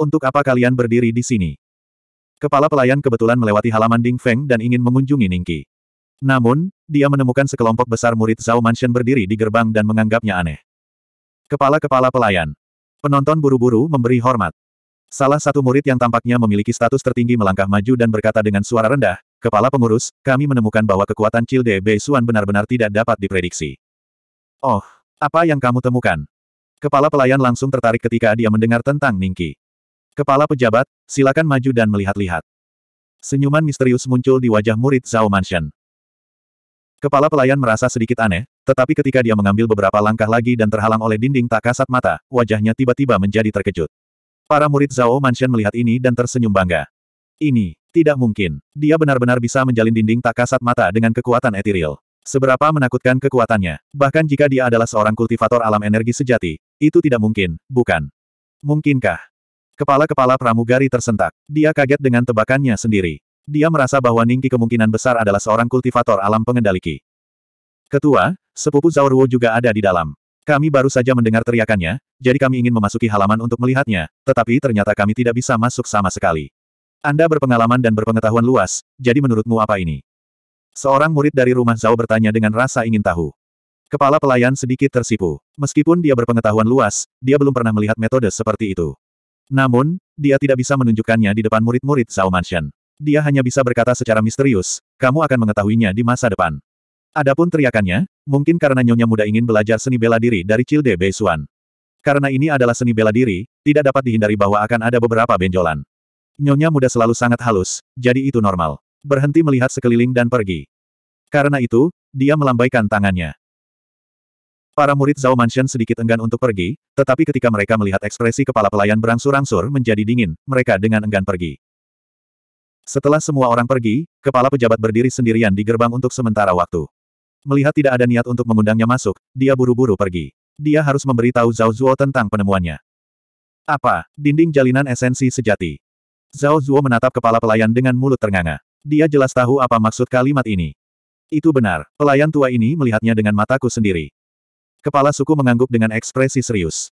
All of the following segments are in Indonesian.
Untuk apa kalian berdiri di sini? Kepala pelayan kebetulan melewati halaman Ding Feng dan ingin mengunjungi Ningki. Namun, dia menemukan sekelompok besar murid Zhao Mansion berdiri di gerbang dan menganggapnya aneh. Kepala-kepala pelayan. Penonton buru-buru memberi hormat. Salah satu murid yang tampaknya memiliki status tertinggi melangkah maju dan berkata dengan suara rendah, Kepala pengurus, kami menemukan bahwa kekuatan Cilde Bei Xuan benar-benar tidak dapat diprediksi. Oh, apa yang kamu temukan? Kepala pelayan langsung tertarik ketika dia mendengar tentang Ningki. Kepala pejabat, silakan maju dan melihat-lihat. Senyuman misterius muncul di wajah murid Zhao Mansion. Kepala pelayan merasa sedikit aneh, tetapi ketika dia mengambil beberapa langkah lagi dan terhalang oleh dinding tak kasat mata, wajahnya tiba-tiba menjadi terkejut. Para murid Zhao Mansion melihat ini dan tersenyum bangga. Ini, tidak mungkin. Dia benar-benar bisa menjalin dinding tak kasat mata dengan kekuatan etiril. Seberapa menakutkan kekuatannya. Bahkan jika dia adalah seorang kultivator alam energi sejati, itu tidak mungkin, bukan? Mungkinkah? Kepala-kepala pramugari tersentak. Dia kaget dengan tebakannya sendiri. Dia merasa bahwa Ningki kemungkinan besar adalah seorang kultivator alam pengendali Ki. Ketua, sepupu Zhao juga ada di dalam. Kami baru saja mendengar teriakannya, jadi kami ingin memasuki halaman untuk melihatnya, tetapi ternyata kami tidak bisa masuk sama sekali. Anda berpengalaman dan berpengetahuan luas, jadi menurutmu apa ini? Seorang murid dari rumah Zhao bertanya dengan rasa ingin tahu. Kepala pelayan sedikit tersipu. Meskipun dia berpengetahuan luas, dia belum pernah melihat metode seperti itu. Namun, dia tidak bisa menunjukkannya di depan murid-murid Zhao Mansion. Dia hanya bisa berkata secara misterius, kamu akan mengetahuinya di masa depan. Adapun teriakannya, mungkin karena nyonya muda ingin belajar seni bela diri dari Cilde Beisuan. Karena ini adalah seni bela diri, tidak dapat dihindari bahwa akan ada beberapa benjolan. Nyonya muda selalu sangat halus, jadi itu normal. Berhenti melihat sekeliling dan pergi. Karena itu, dia melambaikan tangannya. Para murid Zhao Mansion sedikit enggan untuk pergi, tetapi ketika mereka melihat ekspresi kepala pelayan berangsur-angsur menjadi dingin, mereka dengan enggan pergi. Setelah semua orang pergi, kepala pejabat berdiri sendirian di gerbang untuk sementara waktu. Melihat tidak ada niat untuk mengundangnya masuk, dia buru-buru pergi. Dia harus memberitahu Zhao Zuo tentang penemuannya. Apa? Dinding jalinan esensi sejati. Zhao Zuo menatap kepala pelayan dengan mulut ternganga. Dia jelas tahu apa maksud kalimat ini. Itu benar, pelayan tua ini melihatnya dengan mataku sendiri. Kepala suku mengangguk dengan ekspresi serius.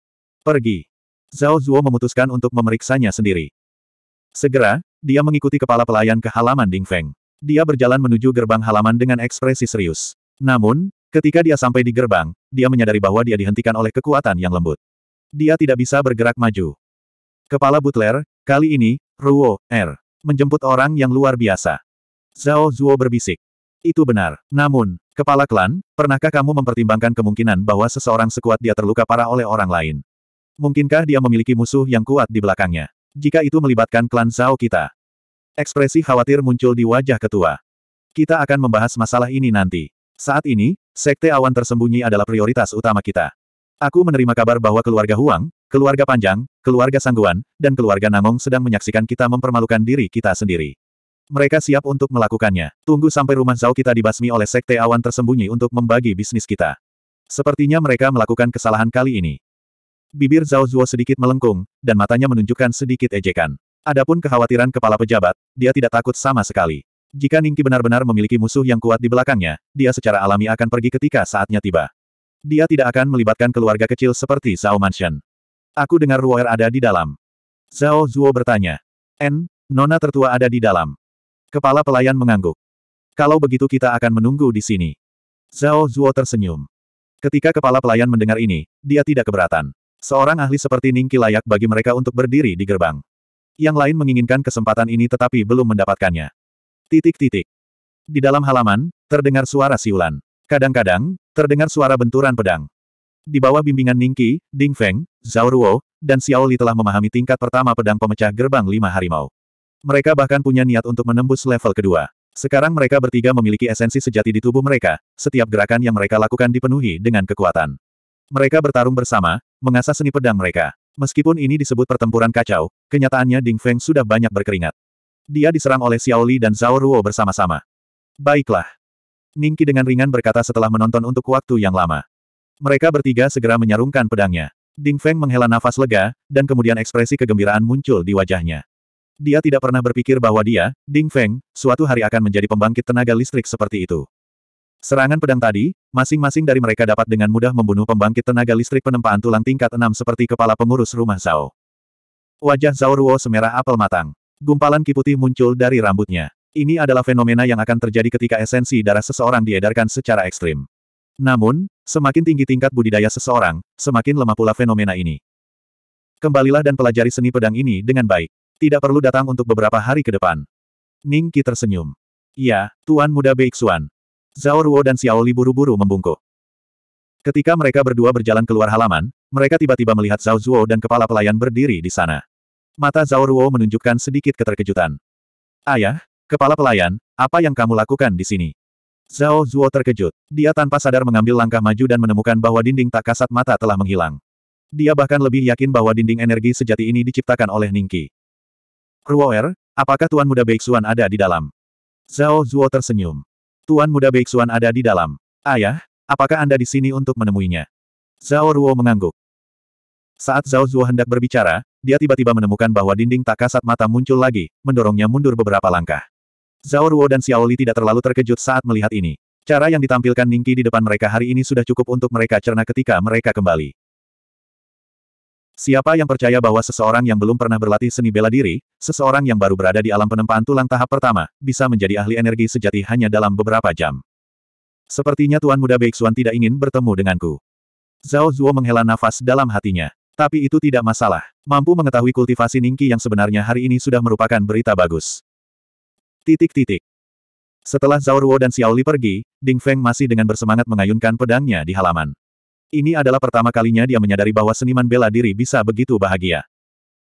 Pergi. Zhao Zuo memutuskan untuk memeriksanya sendiri. Segera, dia mengikuti kepala pelayan ke halaman Ding Feng. Dia berjalan menuju gerbang halaman dengan ekspresi serius. Namun, ketika dia sampai di gerbang, dia menyadari bahwa dia dihentikan oleh kekuatan yang lembut. Dia tidak bisa bergerak maju. Kepala Butler, kali ini, Ruo, R. Er, menjemput orang yang luar biasa. Zhao Zuo berbisik. Itu benar. Namun, Kepala klan, pernahkah kamu mempertimbangkan kemungkinan bahwa seseorang sekuat dia terluka parah oleh orang lain? Mungkinkah dia memiliki musuh yang kuat di belakangnya? Jika itu melibatkan klan Zhao kita. Ekspresi khawatir muncul di wajah ketua. Kita akan membahas masalah ini nanti. Saat ini, sekte awan tersembunyi adalah prioritas utama kita. Aku menerima kabar bahwa keluarga Huang, keluarga Panjang, keluarga Sangguan, dan keluarga Nangong sedang menyaksikan kita mempermalukan diri kita sendiri. Mereka siap untuk melakukannya. Tunggu sampai rumah Zhao kita dibasmi oleh sekte awan tersembunyi untuk membagi bisnis kita. Sepertinya mereka melakukan kesalahan kali ini. Bibir Zhao Zuo sedikit melengkung, dan matanya menunjukkan sedikit ejekan. Adapun kekhawatiran kepala pejabat, dia tidak takut sama sekali. Jika Ningki benar-benar memiliki musuh yang kuat di belakangnya, dia secara alami akan pergi ketika saatnya tiba. Dia tidak akan melibatkan keluarga kecil seperti Zhao Mansion. Aku dengar Ruoer ada di dalam. Zhao Zuo bertanya. N, Nona tertua ada di dalam. Kepala pelayan mengangguk. Kalau begitu kita akan menunggu di sini. Zhao Zuo tersenyum. Ketika kepala pelayan mendengar ini, dia tidak keberatan. Seorang ahli seperti Ningki layak bagi mereka untuk berdiri di gerbang. Yang lain menginginkan kesempatan ini tetapi belum mendapatkannya. Titik-titik. Di dalam halaman, terdengar suara siulan. Kadang-kadang, terdengar suara benturan pedang. Di bawah bimbingan Ningki, Ding Feng, Zhao Ruo, dan Xiao Li telah memahami tingkat pertama pedang pemecah gerbang lima harimau. Mereka bahkan punya niat untuk menembus level kedua. Sekarang mereka bertiga memiliki esensi sejati di tubuh mereka, setiap gerakan yang mereka lakukan dipenuhi dengan kekuatan. Mereka bertarung bersama, mengasah seni pedang mereka. Meskipun ini disebut pertempuran kacau, kenyataannya Ding Feng sudah banyak berkeringat. Dia diserang oleh Xiao Li dan Zhao Ruo bersama-sama. Baiklah. Ningki dengan ringan berkata setelah menonton untuk waktu yang lama. Mereka bertiga segera menyarungkan pedangnya. Ding Feng menghela nafas lega, dan kemudian ekspresi kegembiraan muncul di wajahnya. Dia tidak pernah berpikir bahwa dia, Ding Feng, suatu hari akan menjadi pembangkit tenaga listrik seperti itu. Serangan pedang tadi, masing-masing dari mereka dapat dengan mudah membunuh pembangkit tenaga listrik penempaan tulang tingkat 6 seperti kepala pengurus rumah Zhao. Wajah Zhao Ruo semerah apel matang. Gumpalan kiputi muncul dari rambutnya. Ini adalah fenomena yang akan terjadi ketika esensi darah seseorang diedarkan secara ekstrim. Namun, semakin tinggi tingkat budidaya seseorang, semakin lemah pula fenomena ini. Kembalilah dan pelajari seni pedang ini dengan baik. Tidak perlu datang untuk beberapa hari ke depan. Ning Qi tersenyum. Ya, Tuan Muda Beixuan. Zhao Ruo dan Xiao Li buru-buru membungkuk. Ketika mereka berdua berjalan keluar halaman, mereka tiba-tiba melihat Zhao Zuo dan kepala pelayan berdiri di sana. Mata Zhao Ruo menunjukkan sedikit keterkejutan. Ayah, kepala pelayan, apa yang kamu lakukan di sini? Zhao Zuo terkejut. Dia tanpa sadar mengambil langkah maju dan menemukan bahwa dinding tak kasat mata telah menghilang. Dia bahkan lebih yakin bahwa dinding energi sejati ini diciptakan oleh Ningki. Kruoer, apakah Tuan Muda Beixuan ada di dalam? Zhao Zuo tersenyum. Tuan Muda Beixuan ada di dalam. Ayah, apakah Anda di sini untuk menemuinya? Zhao Ruo mengangguk. Saat Zhao Zuo hendak berbicara, dia tiba-tiba menemukan bahwa dinding tak kasat mata muncul lagi, mendorongnya mundur beberapa langkah. Zhao Ruo dan Xiaoli tidak terlalu terkejut saat melihat ini. Cara yang ditampilkan Ningki di depan mereka hari ini sudah cukup untuk mereka cerna ketika mereka kembali. Siapa yang percaya bahwa seseorang yang belum pernah berlatih seni bela diri, seseorang yang baru berada di alam penempaan tulang tahap pertama, bisa menjadi ahli energi sejati hanya dalam beberapa jam. Sepertinya Tuan Muda Beixuan tidak ingin bertemu denganku. Zhao Zuo menghela nafas dalam hatinya. Tapi itu tidak masalah. Mampu mengetahui kultivasi Ningki yang sebenarnya hari ini sudah merupakan berita bagus. Titik-titik. Setelah Zhao Ruo dan Xiao Li pergi, Ding Feng masih dengan bersemangat mengayunkan pedangnya di halaman. Ini adalah pertama kalinya dia menyadari bahwa seniman bela diri bisa begitu bahagia.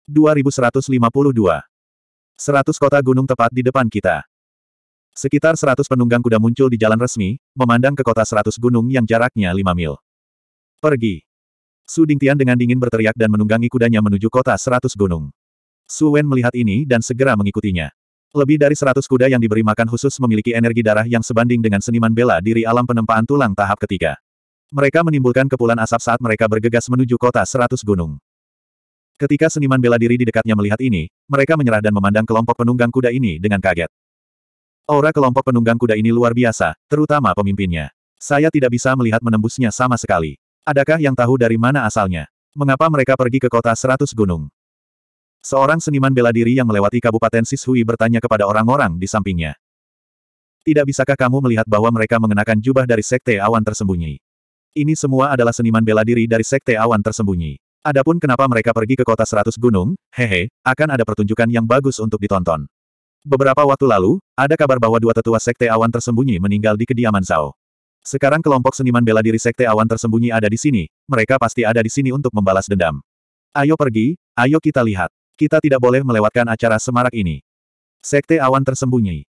2152 100 kota gunung tepat di depan kita. Sekitar 100 penunggang kuda muncul di jalan resmi, memandang ke kota 100 gunung yang jaraknya 5 mil. Pergi. Su Dingtian dengan dingin berteriak dan menunggangi kudanya menuju kota 100 gunung. Su Wen melihat ini dan segera mengikutinya. Lebih dari 100 kuda yang diberi makan khusus memiliki energi darah yang sebanding dengan seniman bela diri alam penempaan tulang tahap ketiga. Mereka menimbulkan kepulan asap saat mereka bergegas menuju kota seratus gunung. Ketika seniman bela diri di dekatnya melihat ini, mereka menyerah dan memandang kelompok penunggang kuda ini dengan kaget. Aura kelompok penunggang kuda ini luar biasa, terutama pemimpinnya. Saya tidak bisa melihat menembusnya sama sekali. Adakah yang tahu dari mana asalnya? Mengapa mereka pergi ke kota seratus gunung? Seorang seniman bela diri yang melewati Kabupaten Sishui bertanya kepada orang-orang di sampingnya. Tidak bisakah kamu melihat bahwa mereka mengenakan jubah dari Sekte Awan Tersembunyi? Ini semua adalah seniman bela diri dari Sekte Awan Tersembunyi. Adapun kenapa mereka pergi ke kota seratus gunung, hehe, akan ada pertunjukan yang bagus untuk ditonton. Beberapa waktu lalu, ada kabar bahwa dua tetua Sekte Awan Tersembunyi meninggal di kediaman Zhao. Sekarang kelompok seniman bela diri Sekte Awan Tersembunyi ada di sini, mereka pasti ada di sini untuk membalas dendam. Ayo pergi, ayo kita lihat. Kita tidak boleh melewatkan acara semarak ini. Sekte Awan Tersembunyi.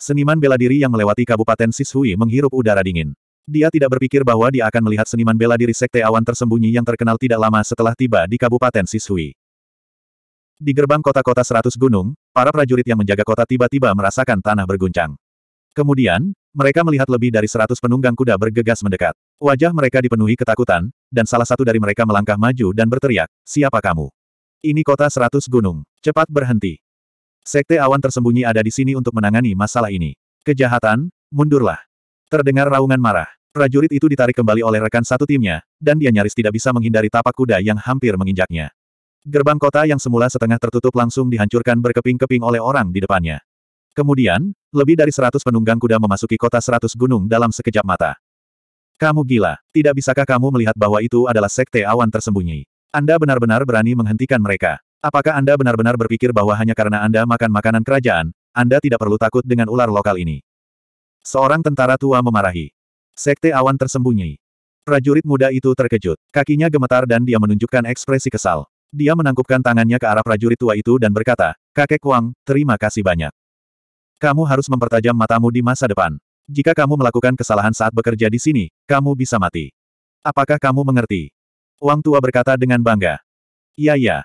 Seniman bela diri yang melewati Kabupaten Sishui menghirup udara dingin. Dia tidak berpikir bahwa dia akan melihat seniman bela diri Sekte Awan tersembunyi yang terkenal tidak lama setelah tiba di Kabupaten Sisui. Di gerbang kota-kota seratus gunung, para prajurit yang menjaga kota tiba-tiba merasakan tanah berguncang. Kemudian, mereka melihat lebih dari seratus penunggang kuda bergegas mendekat. Wajah mereka dipenuhi ketakutan, dan salah satu dari mereka melangkah maju dan berteriak, Siapa kamu? Ini kota seratus gunung. Cepat berhenti. Sekte Awan tersembunyi ada di sini untuk menangani masalah ini. Kejahatan, mundurlah. Terdengar raungan marah. Prajurit itu ditarik kembali oleh rekan satu timnya, dan dia nyaris tidak bisa menghindari tapak kuda yang hampir menginjaknya. Gerbang kota yang semula setengah tertutup langsung dihancurkan berkeping-keping oleh orang di depannya. Kemudian, lebih dari seratus penunggang kuda memasuki kota seratus gunung dalam sekejap mata. Kamu gila, tidak bisakah kamu melihat bahwa itu adalah sekte awan tersembunyi? Anda benar-benar berani menghentikan mereka. Apakah Anda benar-benar berpikir bahwa hanya karena Anda makan makanan kerajaan, Anda tidak perlu takut dengan ular lokal ini? Seorang tentara tua memarahi. Sekte awan tersembunyi. Prajurit muda itu terkejut. Kakinya gemetar dan dia menunjukkan ekspresi kesal. Dia menangkupkan tangannya ke arah prajurit tua itu dan berkata, Kakek Wang, terima kasih banyak. Kamu harus mempertajam matamu di masa depan. Jika kamu melakukan kesalahan saat bekerja di sini, kamu bisa mati. Apakah kamu mengerti? Wang tua berkata dengan bangga. Iya iya.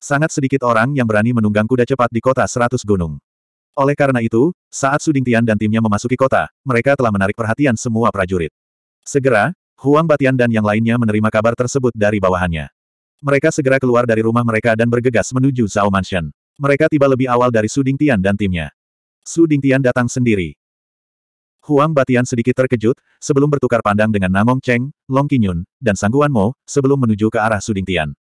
Sangat sedikit orang yang berani menunggang kuda cepat di kota seratus gunung. Oleh karena itu, saat Suding Tian dan timnya memasuki kota, mereka telah menarik perhatian semua prajurit. Segera, Huang Batian dan yang lainnya menerima kabar tersebut dari bawahannya. Mereka segera keluar dari rumah mereka dan bergegas menuju Zhao Mansion. Mereka tiba lebih awal dari Suding Tian dan timnya. Suding Tian datang sendiri. Huang Batian sedikit terkejut, sebelum bertukar pandang dengan Namong Cheng, Long Qinyun, dan Sangguan Mo, sebelum menuju ke arah Suding Tian.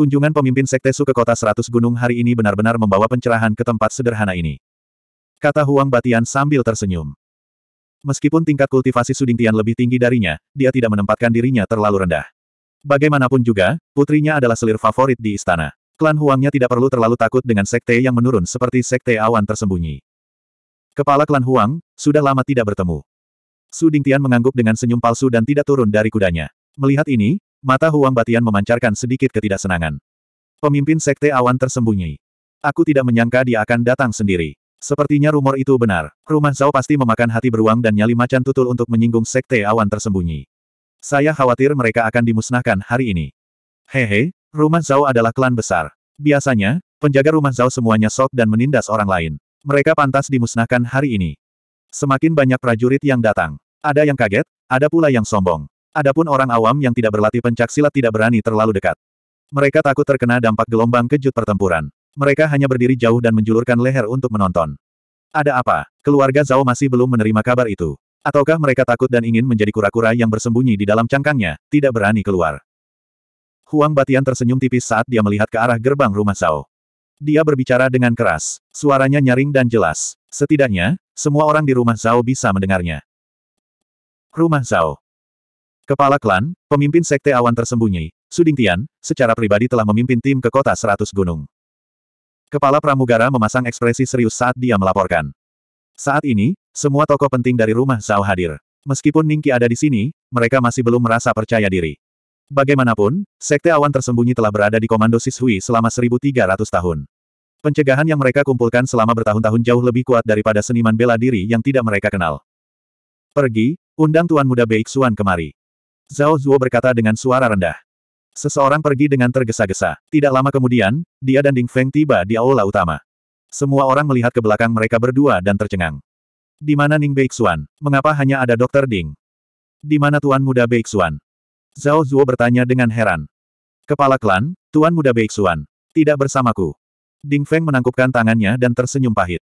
Kunjungan pemimpin Sekte Su ke kota Seratus Gunung hari ini benar-benar membawa pencerahan ke tempat sederhana ini. Kata Huang Batian sambil tersenyum. Meskipun tingkat kultivasi Sudingtian lebih tinggi darinya, dia tidak menempatkan dirinya terlalu rendah. Bagaimanapun juga, putrinya adalah selir favorit di istana. Klan Huangnya tidak perlu terlalu takut dengan sekte yang menurun seperti sekte awan tersembunyi. Kepala klan Huang, sudah lama tidak bertemu. Su Dingtian mengangguk dengan senyum palsu dan tidak turun dari kudanya. Melihat ini, Mata Huang Batian memancarkan sedikit ketidaksenangan. Pemimpin sekte awan tersembunyi. Aku tidak menyangka dia akan datang sendiri. Sepertinya rumor itu benar. Rumah Zhao pasti memakan hati beruang dan nyali macan tutul untuk menyinggung sekte awan tersembunyi. Saya khawatir mereka akan dimusnahkan hari ini. Hehe, rumah Zhao adalah klan besar. Biasanya, penjaga rumah Zhao semuanya sok dan menindas orang lain. Mereka pantas dimusnahkan hari ini. Semakin banyak prajurit yang datang. Ada yang kaget, ada pula yang sombong. Adapun orang awam yang tidak berlatih pencaksilat tidak berani terlalu dekat. Mereka takut terkena dampak gelombang kejut pertempuran. Mereka hanya berdiri jauh dan menjulurkan leher untuk menonton. Ada apa? Keluarga Zhao masih belum menerima kabar itu. Ataukah mereka takut dan ingin menjadi kura-kura yang bersembunyi di dalam cangkangnya, tidak berani keluar? Huang Batian tersenyum tipis saat dia melihat ke arah gerbang rumah Zhao. Dia berbicara dengan keras, suaranya nyaring dan jelas. Setidaknya, semua orang di rumah Zhao bisa mendengarnya. Rumah Zhao. Kepala klan, pemimpin sekte awan tersembunyi, Suding Tian, secara pribadi telah memimpin tim ke kota seratus gunung. Kepala pramugara memasang ekspresi serius saat dia melaporkan. Saat ini, semua tokoh penting dari rumah Zhao hadir. Meskipun Ningki ada di sini, mereka masih belum merasa percaya diri. Bagaimanapun, sekte awan tersembunyi telah berada di komando Sishui selama 1300 tahun. Pencegahan yang mereka kumpulkan selama bertahun-tahun jauh lebih kuat daripada seniman bela diri yang tidak mereka kenal. Pergi, undang Tuan Muda Xuan kemari. Zhao Zuo berkata dengan suara rendah. Seseorang pergi dengan tergesa-gesa. Tidak lama kemudian, dia dan Ding Feng tiba di aula utama. Semua orang melihat ke belakang mereka berdua dan tercengang. Di mana Ning Beixuan? Mengapa hanya ada Dokter Ding? Di mana Tuan Muda Beixuan? Zhao Zuo bertanya dengan heran. Kepala klan, Tuan Muda Beixuan. Tidak bersamaku. Ding Feng menangkupkan tangannya dan tersenyum pahit.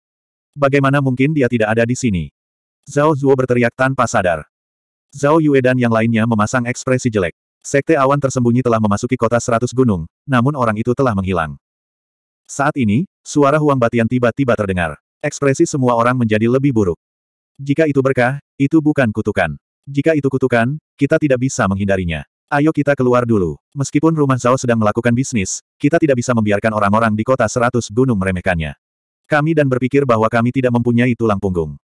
Bagaimana mungkin dia tidak ada di sini? Zhao Zuo berteriak tanpa sadar. Zhao Yue dan yang lainnya memasang ekspresi jelek. Sekte awan tersembunyi telah memasuki kota seratus gunung, namun orang itu telah menghilang. Saat ini, suara Huang Batian tiba-tiba terdengar. Ekspresi semua orang menjadi lebih buruk. Jika itu berkah, itu bukan kutukan. Jika itu kutukan, kita tidak bisa menghindarinya. Ayo kita keluar dulu. Meskipun rumah Zhao sedang melakukan bisnis, kita tidak bisa membiarkan orang-orang di kota seratus gunung meremehkannya. Kami dan berpikir bahwa kami tidak mempunyai tulang punggung.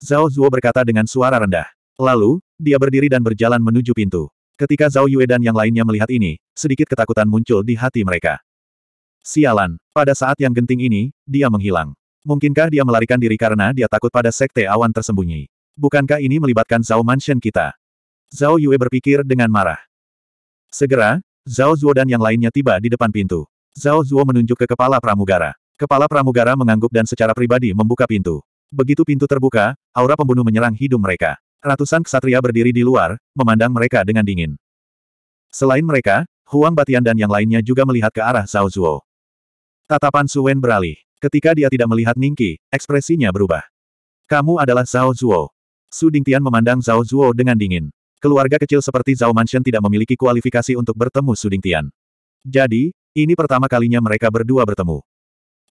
Zhao Zuo berkata dengan suara rendah. Lalu, dia berdiri dan berjalan menuju pintu. Ketika Zhao Yue dan yang lainnya melihat ini, sedikit ketakutan muncul di hati mereka. Sialan, pada saat yang genting ini, dia menghilang. Mungkinkah dia melarikan diri karena dia takut pada sekte awan tersembunyi? Bukankah ini melibatkan Zhao Mansion kita? Zhao Yue berpikir dengan marah. Segera, Zhao Zuo dan yang lainnya tiba di depan pintu. Zhao Zuo menunjuk ke kepala pramugara. Kepala pramugara mengangguk dan secara pribadi membuka pintu. Begitu pintu terbuka, aura pembunuh menyerang hidung mereka. Ratusan ksatria berdiri di luar, memandang mereka dengan dingin. Selain mereka, Huang Batian dan yang lainnya juga melihat ke arah Zhao Zuo. Tatapan Suen beralih. Ketika dia tidak melihat Ningki, ekspresinya berubah. Kamu adalah Zhao Zuo. Su Dingtian memandang Zhao Zuo dengan dingin. Keluarga kecil seperti Zhao Mansion tidak memiliki kualifikasi untuk bertemu Su Dingtian. Jadi, ini pertama kalinya mereka berdua bertemu.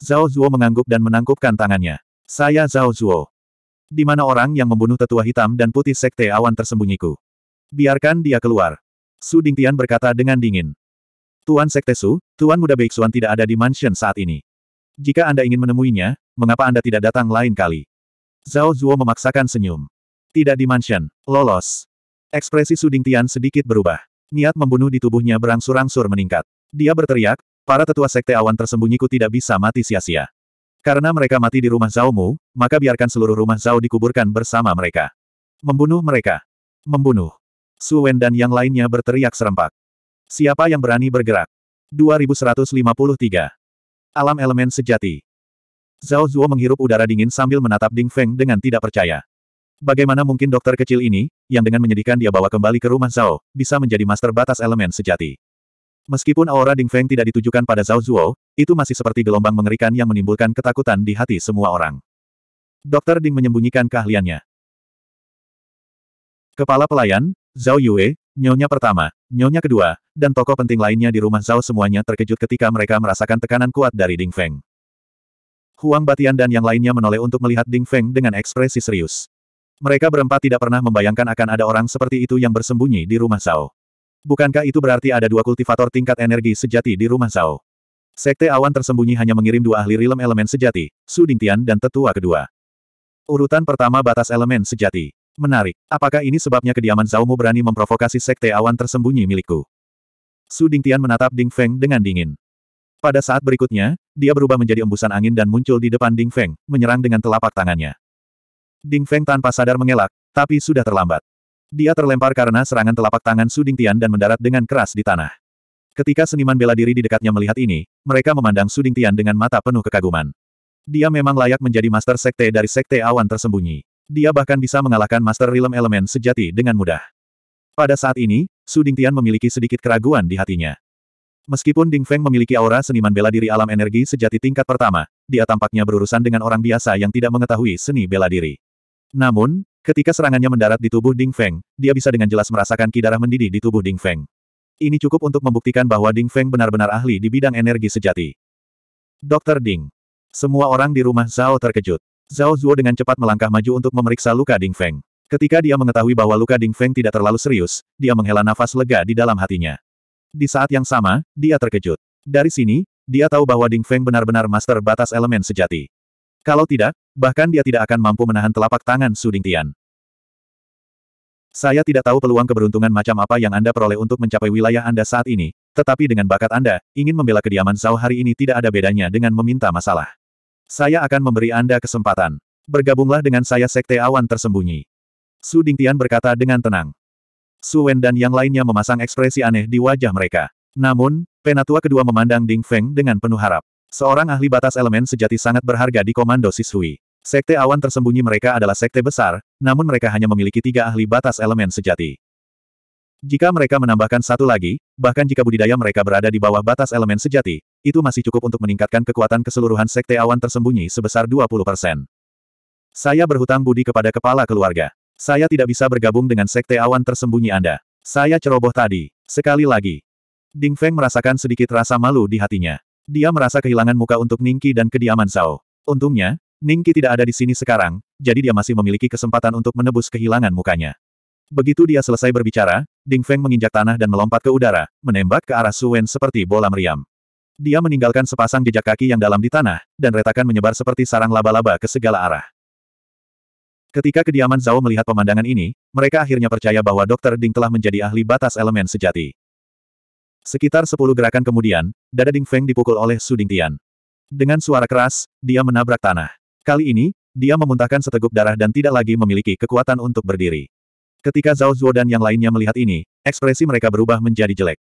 Zhao Zuo mengangguk dan menangkupkan tangannya. Saya Zhao Zuo. Di mana orang yang membunuh tetua hitam dan putih sekte awan tersembunyiku? Biarkan dia keluar. Su Dingtian berkata dengan dingin. Tuan Sekte Su, Tuan Muda Beiksuan tidak ada di mansion saat ini. Jika Anda ingin menemuinya, mengapa Anda tidak datang lain kali? Zhao Zuo memaksakan senyum. Tidak di mansion, lolos. Ekspresi Su Dingtian sedikit berubah. Niat membunuh di tubuhnya berangsur-angsur meningkat. Dia berteriak, para tetua sekte awan tersembunyiku tidak bisa mati sia-sia. Karena mereka mati di rumah Zhao Mu, maka biarkan seluruh rumah Zhao dikuburkan bersama mereka. Membunuh mereka. Membunuh. Su Wen dan yang lainnya berteriak serempak. Siapa yang berani bergerak? 2153. Alam elemen sejati. Zhao Zuo menghirup udara dingin sambil menatap Ding Feng dengan tidak percaya. Bagaimana mungkin dokter kecil ini, yang dengan menyedihkan dia bawa kembali ke rumah Zhao, bisa menjadi master batas elemen sejati? Meskipun aura Ding Feng tidak ditujukan pada Zhao Zuo, itu masih seperti gelombang mengerikan yang menimbulkan ketakutan di hati semua orang. Dokter Ding menyembunyikan keahliannya. Kepala pelayan, Zhao Yue, nyonya pertama, nyonya kedua, dan tokoh penting lainnya di rumah Zhao semuanya terkejut ketika mereka merasakan tekanan kuat dari Ding Feng. Huang Batian dan yang lainnya menoleh untuk melihat Ding Feng dengan ekspresi serius. Mereka berempat tidak pernah membayangkan akan ada orang seperti itu yang bersembunyi di rumah Zhao. Bukankah itu berarti ada dua kultivator tingkat energi sejati di rumah Zhao? Sekte awan tersembunyi hanya mengirim dua ahli rilem elemen sejati, Su Dingtian dan tetua kedua. Urutan pertama batas elemen sejati. Menarik. Apakah ini sebabnya kediaman Zaumu berani memprovokasi sekte awan tersembunyi milikku? Su Dingtian menatap Ding Feng dengan dingin. Pada saat berikutnya, dia berubah menjadi embusan angin dan muncul di depan Ding Feng, menyerang dengan telapak tangannya. Ding Feng tanpa sadar mengelak, tapi sudah terlambat. Dia terlempar karena serangan telapak tangan Su Dingtian dan mendarat dengan keras di tanah. Ketika seniman bela diri di dekatnya melihat ini, mereka memandang Suding Tian dengan mata penuh kekaguman. Dia memang layak menjadi master sekte dari sekte awan tersembunyi. Dia bahkan bisa mengalahkan master realm elemen sejati dengan mudah. Pada saat ini, Suding Tian memiliki sedikit keraguan di hatinya. Meskipun Ding Feng memiliki aura seniman bela diri alam energi sejati tingkat pertama, dia tampaknya berurusan dengan orang biasa yang tidak mengetahui seni bela diri. Namun, ketika serangannya mendarat di tubuh Ding Feng, dia bisa dengan jelas merasakan ki darah mendidih di tubuh Ding Feng. Ini cukup untuk membuktikan bahwa Ding Feng benar-benar ahli di bidang energi sejati. Dokter Ding. Semua orang di rumah Zhao terkejut. Zhao Zuo dengan cepat melangkah maju untuk memeriksa luka Ding Feng. Ketika dia mengetahui bahwa luka Ding Feng tidak terlalu serius, dia menghela nafas lega di dalam hatinya. Di saat yang sama, dia terkejut. Dari sini, dia tahu bahwa Ding Feng benar-benar master batas elemen sejati. Kalau tidak, bahkan dia tidak akan mampu menahan telapak tangan Su Ding Tian. Saya tidak tahu peluang keberuntungan macam apa yang Anda peroleh untuk mencapai wilayah Anda saat ini, tetapi dengan bakat Anda, ingin membela kediaman Zhao hari ini tidak ada bedanya dengan meminta masalah. Saya akan memberi Anda kesempatan. Bergabunglah dengan saya Sekte Awan Tersembunyi. Su Dingtian berkata dengan tenang. Su Wen dan yang lainnya memasang ekspresi aneh di wajah mereka. Namun, penatua kedua memandang Ding Feng dengan penuh harap. Seorang ahli batas elemen sejati sangat berharga di komando Sisui. Sekte awan tersembunyi mereka adalah sekte besar, namun mereka hanya memiliki tiga ahli batas elemen sejati. Jika mereka menambahkan satu lagi, bahkan jika budidaya mereka berada di bawah batas elemen sejati, itu masih cukup untuk meningkatkan kekuatan keseluruhan sekte awan tersembunyi sebesar 20%. Saya berhutang budi kepada kepala keluarga. Saya tidak bisa bergabung dengan sekte awan tersembunyi Anda. Saya ceroboh tadi. Sekali lagi. Ding Feng merasakan sedikit rasa malu di hatinya. Dia merasa kehilangan muka untuk Ningki dan kediaman Zhao. Untungnya, Ningki tidak ada di sini sekarang, jadi dia masih memiliki kesempatan untuk menebus kehilangan mukanya. Begitu dia selesai berbicara, Ding Feng menginjak tanah dan melompat ke udara, menembak ke arah Su Wen seperti bola meriam. Dia meninggalkan sepasang jejak kaki yang dalam di tanah, dan retakan menyebar seperti sarang laba-laba ke segala arah. Ketika kediaman Zhao melihat pemandangan ini, mereka akhirnya percaya bahwa Dokter Ding telah menjadi ahli batas elemen sejati. Sekitar sepuluh gerakan kemudian, dada Ding Feng dipukul oleh Su Ding Tian. Dengan suara keras, dia menabrak tanah. Kali ini, dia memuntahkan seteguk darah dan tidak lagi memiliki kekuatan untuk berdiri. Ketika Zhao Zhuo dan yang lainnya melihat ini, ekspresi mereka berubah menjadi jelek.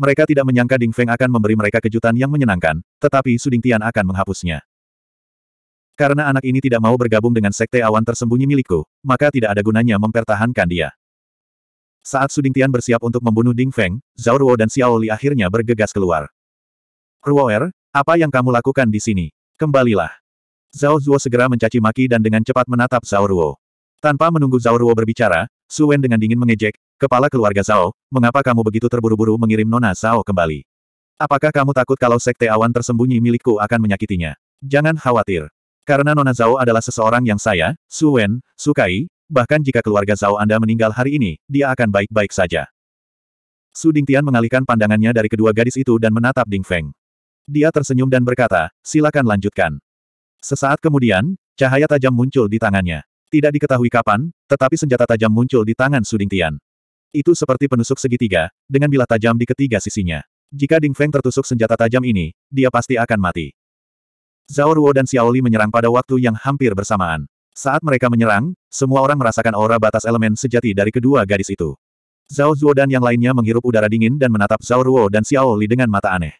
Mereka tidak menyangka Ding Feng akan memberi mereka kejutan yang menyenangkan, tetapi Suding Tian akan menghapusnya. Karena anak ini tidak mau bergabung dengan sekte awan tersembunyi milikku, maka tidak ada gunanya mempertahankan dia. Saat Suding Tian bersiap untuk membunuh Ding Feng, Zhao Ruo dan Xiao Li akhirnya bergegas Ruo Er, apa yang kamu lakukan di sini? Kembalilah. Zhao Zuo segera mencaci maki dan dengan cepat menatap Zhao Ruo. Tanpa menunggu Zhao Ruo berbicara, Su Wen dengan dingin mengejek, Kepala keluarga Zhao, mengapa kamu begitu terburu-buru mengirim Nona Zhao kembali? Apakah kamu takut kalau sekte awan tersembunyi milikku akan menyakitinya? Jangan khawatir. Karena Nona Zhao adalah seseorang yang saya, Su Wen, sukai, bahkan jika keluarga Zhao Anda meninggal hari ini, dia akan baik-baik saja. Su Tian mengalihkan pandangannya dari kedua gadis itu dan menatap Ding Feng. Dia tersenyum dan berkata, silakan lanjutkan. Sesaat kemudian, cahaya tajam muncul di tangannya. Tidak diketahui kapan, tetapi senjata tajam muncul di tangan Suding Tian. Itu seperti penusuk segitiga, dengan bilah tajam di ketiga sisinya. Jika Ding Feng tertusuk senjata tajam ini, dia pasti akan mati. Zhao Ruo dan Xiaoli menyerang pada waktu yang hampir bersamaan. Saat mereka menyerang, semua orang merasakan aura batas elemen sejati dari kedua gadis itu. Zhao Zuo dan yang lainnya menghirup udara dingin dan menatap Zhao Ruo dan Xiaoli dengan mata aneh.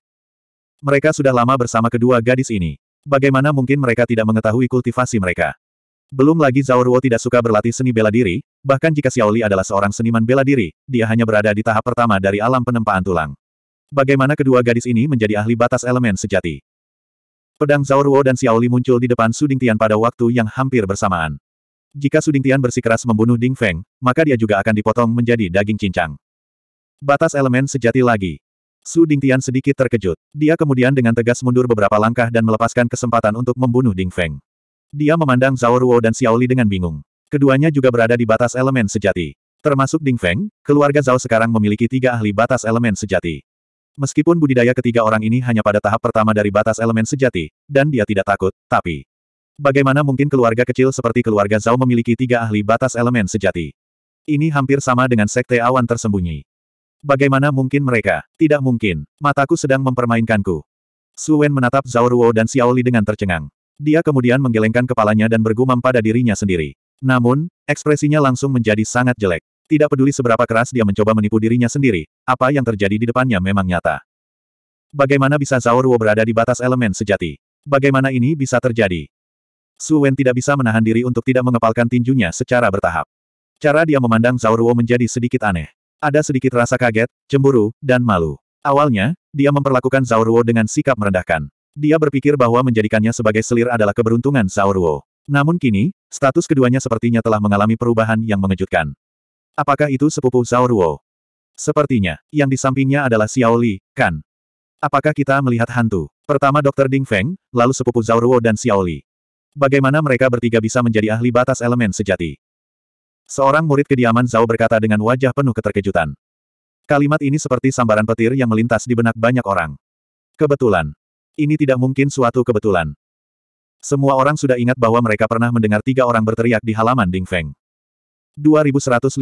Mereka sudah lama bersama kedua gadis ini. Bagaimana mungkin mereka tidak mengetahui kultivasi mereka? Belum lagi Zhao Ruo tidak suka berlatih seni bela diri, bahkan jika Xiaoli adalah seorang seniman bela diri, dia hanya berada di tahap pertama dari alam penempaan tulang. Bagaimana kedua gadis ini menjadi ahli batas elemen sejati? Pedang Zhao Ruo dan Xiaoli muncul di depan Su Tian pada waktu yang hampir bersamaan. Jika Su Tian bersikeras membunuh Ding Feng, maka dia juga akan dipotong menjadi daging cincang. Batas elemen sejati lagi. Su Ding Tian sedikit terkejut. Dia kemudian dengan tegas mundur beberapa langkah dan melepaskan kesempatan untuk membunuh Ding Feng. Dia memandang Zhao Ruo dan Xiaoli dengan bingung. Keduanya juga berada di batas elemen sejati. Termasuk Ding Feng, keluarga Zhao sekarang memiliki tiga ahli batas elemen sejati. Meskipun budidaya ketiga orang ini hanya pada tahap pertama dari batas elemen sejati, dan dia tidak takut, tapi... Bagaimana mungkin keluarga kecil seperti keluarga Zhao memiliki tiga ahli batas elemen sejati? Ini hampir sama dengan sekte awan tersembunyi. Bagaimana mungkin mereka? Tidak mungkin. Mataku sedang mempermainkanku. Suwen menatap Zhao Ruo dan Xiao Li dengan tercengang. Dia kemudian menggelengkan kepalanya dan bergumam pada dirinya sendiri. Namun, ekspresinya langsung menjadi sangat jelek. Tidak peduli seberapa keras dia mencoba menipu dirinya sendiri, apa yang terjadi di depannya memang nyata. Bagaimana bisa Zhao Ruo berada di batas elemen sejati? Bagaimana ini bisa terjadi? Su Wen tidak bisa menahan diri untuk tidak mengepalkan tinjunya secara bertahap. Cara dia memandang Zhao Ruo menjadi sedikit aneh. Ada sedikit rasa kaget, cemburu, dan malu. Awalnya, dia memperlakukan Zauruo dengan sikap merendahkan. Dia berpikir bahwa menjadikannya sebagai selir adalah keberuntungan Zauruo. Namun kini, status keduanya sepertinya telah mengalami perubahan yang mengejutkan. Apakah itu sepupu Zauruo? Sepertinya, yang di sampingnya adalah Xiaoli, kan? Apakah kita melihat hantu? Pertama Dr. Ding Feng, lalu sepupu Zauruo dan Xiaoli. Bagaimana mereka bertiga bisa menjadi ahli batas elemen sejati? Seorang murid kediaman Zhao berkata dengan wajah penuh keterkejutan. Kalimat ini seperti sambaran petir yang melintas di benak banyak orang. Kebetulan. Ini tidak mungkin suatu kebetulan. Semua orang sudah ingat bahwa mereka pernah mendengar tiga orang berteriak di halaman Ding Feng. 2154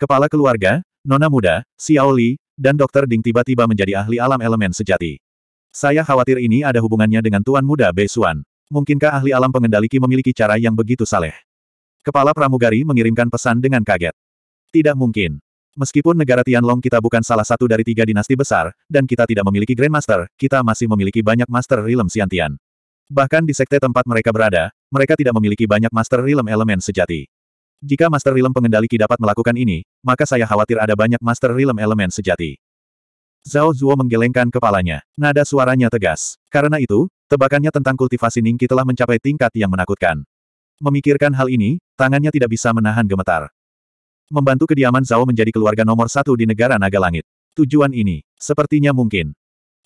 Kepala keluarga, Nona muda, Xiao Li, dan dokter Ding tiba-tiba menjadi ahli alam elemen sejati. Saya khawatir ini ada hubungannya dengan Tuan Muda Bei Xuan. Mungkinkah ahli alam pengendali memiliki cara yang begitu saleh? Kepala pramugari mengirimkan pesan dengan kaget. Tidak mungkin. Meskipun negara Tianlong kita bukan salah satu dari tiga dinasti besar, dan kita tidak memiliki Grandmaster, kita masih memiliki banyak Master Realm Siantian. Bahkan di sekte tempat mereka berada, mereka tidak memiliki banyak Master Realm elemen sejati. Jika Master Realm pengendali Ki dapat melakukan ini, maka saya khawatir ada banyak Master Realm elemen sejati. Zhao Zuo menggelengkan kepalanya. Nada suaranya tegas. Karena itu, tebakannya tentang kultivasi Ningki telah mencapai tingkat yang menakutkan. Memikirkan hal ini, tangannya tidak bisa menahan gemetar. Membantu kediaman Zhao menjadi keluarga nomor satu di negara naga langit. Tujuan ini, sepertinya mungkin.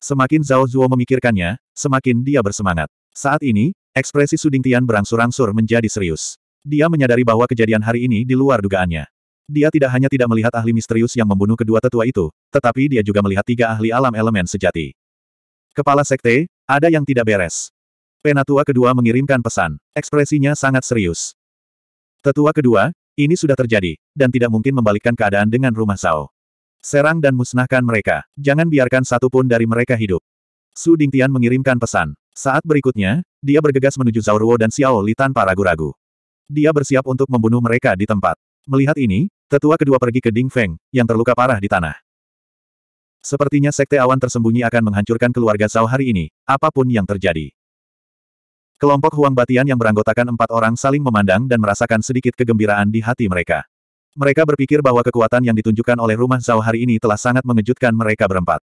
Semakin Zhao Zuo memikirkannya, semakin dia bersemangat. Saat ini, ekspresi Suding Tian berangsur-angsur menjadi serius. Dia menyadari bahwa kejadian hari ini di luar dugaannya. Dia tidak hanya tidak melihat ahli misterius yang membunuh kedua tetua itu, tetapi dia juga melihat tiga ahli alam elemen sejati. Kepala Sekte, ada yang tidak beres. Penatua kedua mengirimkan pesan. Ekspresinya sangat serius. Tetua kedua, ini sudah terjadi, dan tidak mungkin membalikkan keadaan dengan rumah Sao. Serang dan musnahkan mereka. Jangan biarkan satu pun dari mereka hidup. Su Tian mengirimkan pesan. Saat berikutnya, dia bergegas menuju Zhao Ruo dan Xiao Li tanpa ragu-ragu. Dia bersiap untuk membunuh mereka di tempat. Melihat ini, tetua kedua pergi ke Ding Feng, yang terluka parah di tanah. Sepertinya sekte awan tersembunyi akan menghancurkan keluarga Zhao hari ini, apapun yang terjadi. Kelompok Huang Batian yang beranggotakan empat orang saling memandang dan merasakan sedikit kegembiraan di hati mereka. Mereka berpikir bahwa kekuatan yang ditunjukkan oleh rumah Zhao hari ini telah sangat mengejutkan mereka berempat.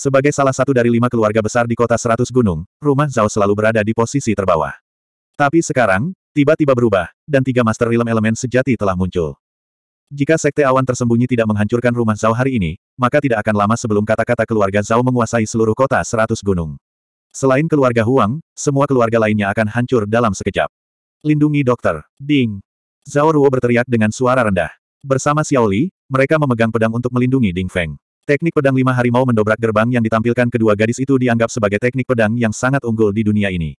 Sebagai salah satu dari lima keluarga besar di kota Seratus Gunung, rumah Zhao selalu berada di posisi terbawah. Tapi sekarang, tiba-tiba berubah, dan tiga master realm elemen sejati telah muncul. Jika sekte awan tersembunyi tidak menghancurkan rumah Zhao hari ini, maka tidak akan lama sebelum kata-kata keluarga Zhao menguasai seluruh kota seratus gunung. Selain keluarga Huang, semua keluarga lainnya akan hancur dalam sekejap. Lindungi dokter. Ding. Zhao Ruo berteriak dengan suara rendah. Bersama Xiao Li, mereka memegang pedang untuk melindungi Ding Feng. Teknik pedang lima harimau mendobrak gerbang yang ditampilkan kedua gadis itu dianggap sebagai teknik pedang yang sangat unggul di dunia ini.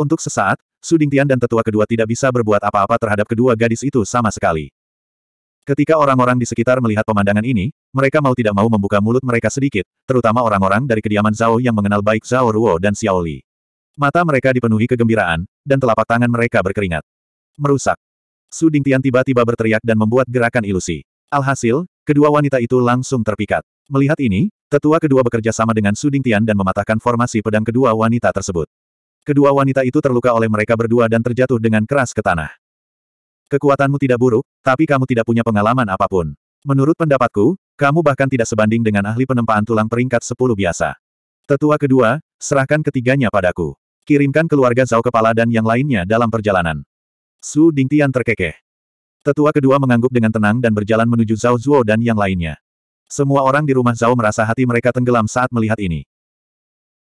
Untuk sesaat, Su Ding Tian dan tetua kedua tidak bisa berbuat apa-apa terhadap kedua gadis itu sama sekali. Ketika orang-orang di sekitar melihat pemandangan ini, mereka mau tidak mau membuka mulut mereka sedikit, terutama orang-orang dari kediaman Zhao yang mengenal baik Zhao Ruo dan Xiaoli. Mata mereka dipenuhi kegembiraan, dan telapak tangan mereka berkeringat. Merusak. Su Dingtian tiba-tiba berteriak dan membuat gerakan ilusi. Alhasil, kedua wanita itu langsung terpikat. Melihat ini, tetua kedua bekerja sama dengan Su Dingtian dan mematahkan formasi pedang kedua wanita tersebut. Kedua wanita itu terluka oleh mereka berdua dan terjatuh dengan keras ke tanah. Kekuatanmu tidak buruk, tapi kamu tidak punya pengalaman apapun. Menurut pendapatku, kamu bahkan tidak sebanding dengan ahli penempaan tulang peringkat 10 biasa. Tetua kedua, serahkan ketiganya padaku. Kirimkan keluarga Zhao kepala dan yang lainnya dalam perjalanan. Su Dingtian terkekeh. Tetua kedua mengangguk dengan tenang dan berjalan menuju Zhao Zuo dan yang lainnya. Semua orang di rumah Zhao merasa hati mereka tenggelam saat melihat ini.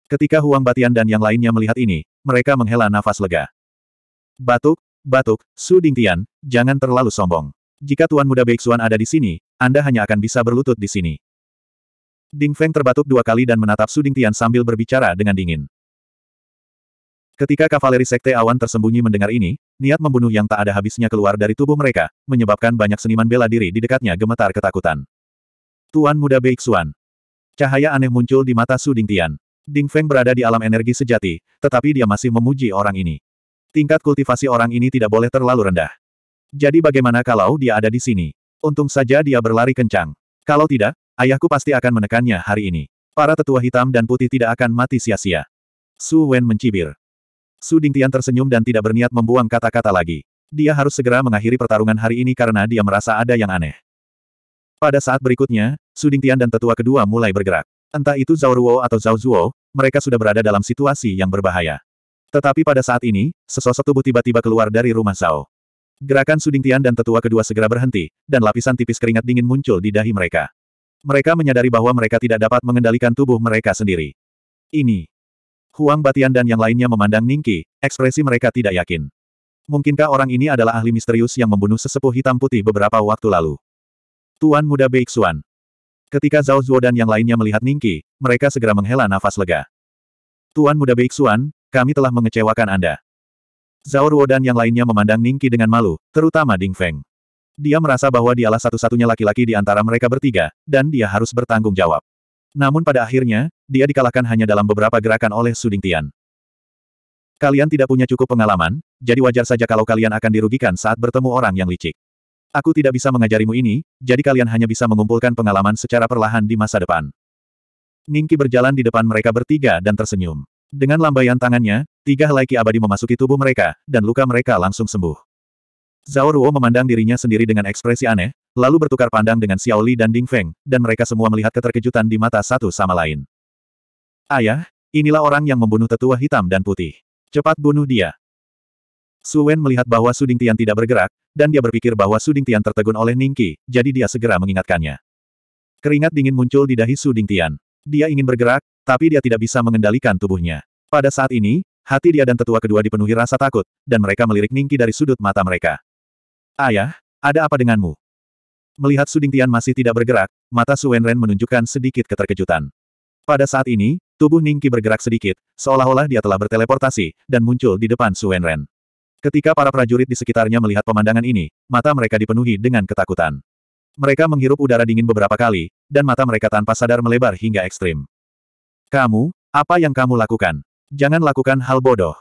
Ketika Huang Batian dan yang lainnya melihat ini, mereka menghela nafas lega. Batuk, Batuk, Su Dingtian, jangan terlalu sombong. Jika Tuan Muda Beixuan ada di sini, Anda hanya akan bisa berlutut di sini. Ding Feng terbatuk dua kali dan menatap Su Dingtian sambil berbicara dengan dingin. Ketika kavaleri Sekte Awan tersembunyi mendengar ini, niat membunuh yang tak ada habisnya keluar dari tubuh mereka, menyebabkan banyak seniman bela diri di dekatnya gemetar ketakutan. Tuan Muda Beixuan. Cahaya aneh muncul di mata Su Dingtian. Ding Feng berada di alam energi sejati, tetapi dia masih memuji orang ini. Tingkat kultivasi orang ini tidak boleh terlalu rendah. Jadi bagaimana kalau dia ada di sini? Untung saja dia berlari kencang. Kalau tidak, ayahku pasti akan menekannya hari ini. Para tetua hitam dan putih tidak akan mati sia-sia. Su Wen mencibir. Su Tian tersenyum dan tidak berniat membuang kata-kata lagi. Dia harus segera mengakhiri pertarungan hari ini karena dia merasa ada yang aneh. Pada saat berikutnya, Su Tian dan tetua kedua mulai bergerak. Entah itu Zhao Ruo atau Zhao Zuo, mereka sudah berada dalam situasi yang berbahaya. Tetapi pada saat ini, sesosok tubuh tiba-tiba keluar dari rumah Zhao. Gerakan Suding Tian dan tetua kedua segera berhenti, dan lapisan tipis keringat dingin muncul di dahi mereka. Mereka menyadari bahwa mereka tidak dapat mengendalikan tubuh mereka sendiri. Ini. Huang Batian dan yang lainnya memandang Ningki, ekspresi mereka tidak yakin. Mungkinkah orang ini adalah ahli misterius yang membunuh sesepuh hitam putih beberapa waktu lalu? Tuan muda Beixuan. Ketika Zhao Zhuo dan yang lainnya melihat Ningki, mereka segera menghela nafas lega. Tuan muda Beixuan, kami telah mengecewakan Anda. Zhao Ruo dan yang lainnya memandang Ningqi dengan malu, terutama Ding Feng. Dia merasa bahwa dialah satu-satunya laki-laki di antara mereka bertiga, dan dia harus bertanggung jawab. Namun pada akhirnya, dia dikalahkan hanya dalam beberapa gerakan oleh Suding Tian. Kalian tidak punya cukup pengalaman, jadi wajar saja kalau kalian akan dirugikan saat bertemu orang yang licik. Aku tidak bisa mengajarimu ini, jadi kalian hanya bisa mengumpulkan pengalaman secara perlahan di masa depan. Ningki berjalan di depan mereka bertiga dan tersenyum. Dengan lambaian tangannya, tiga helai ki abadi memasuki tubuh mereka, dan luka mereka langsung sembuh. Zhao Ruo memandang dirinya sendiri dengan ekspresi aneh, lalu bertukar pandang dengan Xiao Li dan Ding Feng, dan mereka semua melihat keterkejutan di mata satu sama lain. Ayah, inilah orang yang membunuh tetua hitam dan putih. Cepat bunuh dia. Su Wen melihat bahwa Su Tian tidak bergerak, dan dia berpikir bahwa Su Tian tertegun oleh Ningqi, jadi dia segera mengingatkannya. Keringat dingin muncul di dahi Su Tian. Dia ingin bergerak, tapi dia tidak bisa mengendalikan tubuhnya. Pada saat ini, hati dia dan tetua kedua dipenuhi rasa takut, dan mereka melirik Ningki dari sudut mata mereka. Ayah, ada apa denganmu? Melihat Suding Tian masih tidak bergerak, mata Su Ren menunjukkan sedikit keterkejutan. Pada saat ini, tubuh Ningki bergerak sedikit, seolah-olah dia telah berteleportasi, dan muncul di depan Su Ren. Ketika para prajurit di sekitarnya melihat pemandangan ini, mata mereka dipenuhi dengan ketakutan. Mereka menghirup udara dingin beberapa kali, dan mata mereka tanpa sadar melebar hingga ekstrim. Kamu, apa yang kamu lakukan? Jangan lakukan hal bodoh.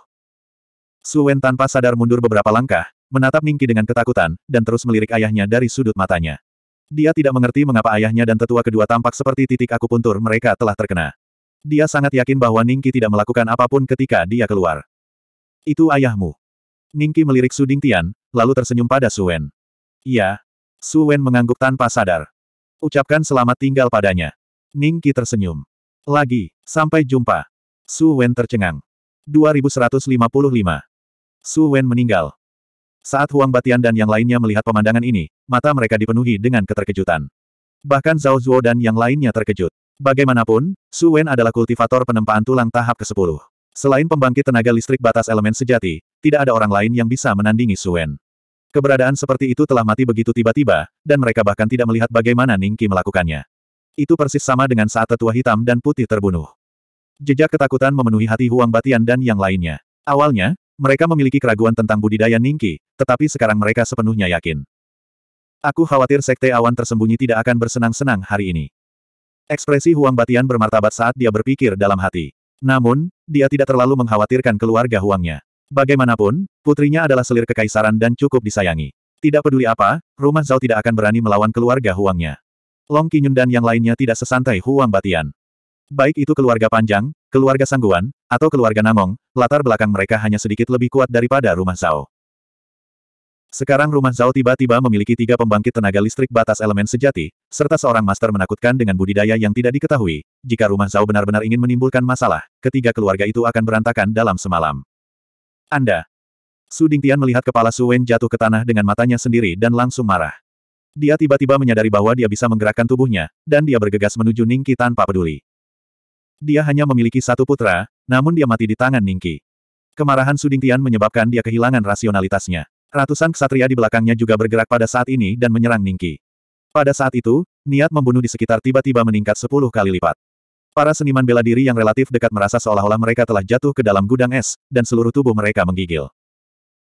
Suwen tanpa sadar mundur beberapa langkah, menatap Ningki dengan ketakutan, dan terus melirik ayahnya dari sudut matanya. Dia tidak mengerti mengapa ayahnya dan tetua kedua tampak seperti titik akupuntur mereka telah terkena. Dia sangat yakin bahwa Ningki tidak melakukan apapun ketika dia keluar. Itu ayahmu. Ningki melirik Su Tian, lalu tersenyum pada Suen. Iya, Su Wen mengangguk tanpa sadar. Ucapkan selamat tinggal padanya. Ning Qi tersenyum. Lagi, sampai jumpa. Su Wen tercengang. 2155. Su Wen meninggal. Saat Huang Batian dan yang lainnya melihat pemandangan ini, mata mereka dipenuhi dengan keterkejutan. Bahkan Zhao Zuo dan yang lainnya terkejut. Bagaimanapun, Su Wen adalah kultivator penempaan tulang tahap ke-10. Selain pembangkit tenaga listrik batas elemen sejati, tidak ada orang lain yang bisa menandingi Su Wen. Keberadaan seperti itu telah mati begitu tiba-tiba, dan mereka bahkan tidak melihat bagaimana Ningki melakukannya. Itu persis sama dengan saat tetua hitam dan putih terbunuh. Jejak ketakutan memenuhi hati Huang Batian dan yang lainnya. Awalnya, mereka memiliki keraguan tentang budidaya Ningki, tetapi sekarang mereka sepenuhnya yakin. Aku khawatir sekte awan tersembunyi tidak akan bersenang-senang hari ini. Ekspresi Huang Batian bermartabat saat dia berpikir dalam hati. Namun, dia tidak terlalu mengkhawatirkan keluarga Huangnya. Bagaimanapun, putrinya adalah selir kekaisaran dan cukup disayangi. Tidak peduli apa, rumah Zhao tidak akan berani melawan keluarga Huangnya. Long Qinyun dan yang lainnya tidak sesantai Huang Batian. Baik itu keluarga Panjang, keluarga Sangguan, atau keluarga Namong, latar belakang mereka hanya sedikit lebih kuat daripada rumah Zhao. Sekarang rumah Zhao tiba-tiba memiliki tiga pembangkit tenaga listrik batas elemen sejati, serta seorang master menakutkan dengan budidaya yang tidak diketahui. Jika rumah Zhao benar-benar ingin menimbulkan masalah, ketiga keluarga itu akan berantakan dalam semalam. Anda. Su Dingtian melihat kepala Su Wen jatuh ke tanah dengan matanya sendiri dan langsung marah. Dia tiba-tiba menyadari bahwa dia bisa menggerakkan tubuhnya, dan dia bergegas menuju Ningki tanpa peduli. Dia hanya memiliki satu putra, namun dia mati di tangan Ningki. Kemarahan Su Dingtian menyebabkan dia kehilangan rasionalitasnya. Ratusan ksatria di belakangnya juga bergerak pada saat ini dan menyerang Ningki. Pada saat itu, niat membunuh di sekitar tiba-tiba meningkat sepuluh kali lipat. Para seniman bela diri yang relatif dekat merasa seolah-olah mereka telah jatuh ke dalam gudang es, dan seluruh tubuh mereka menggigil.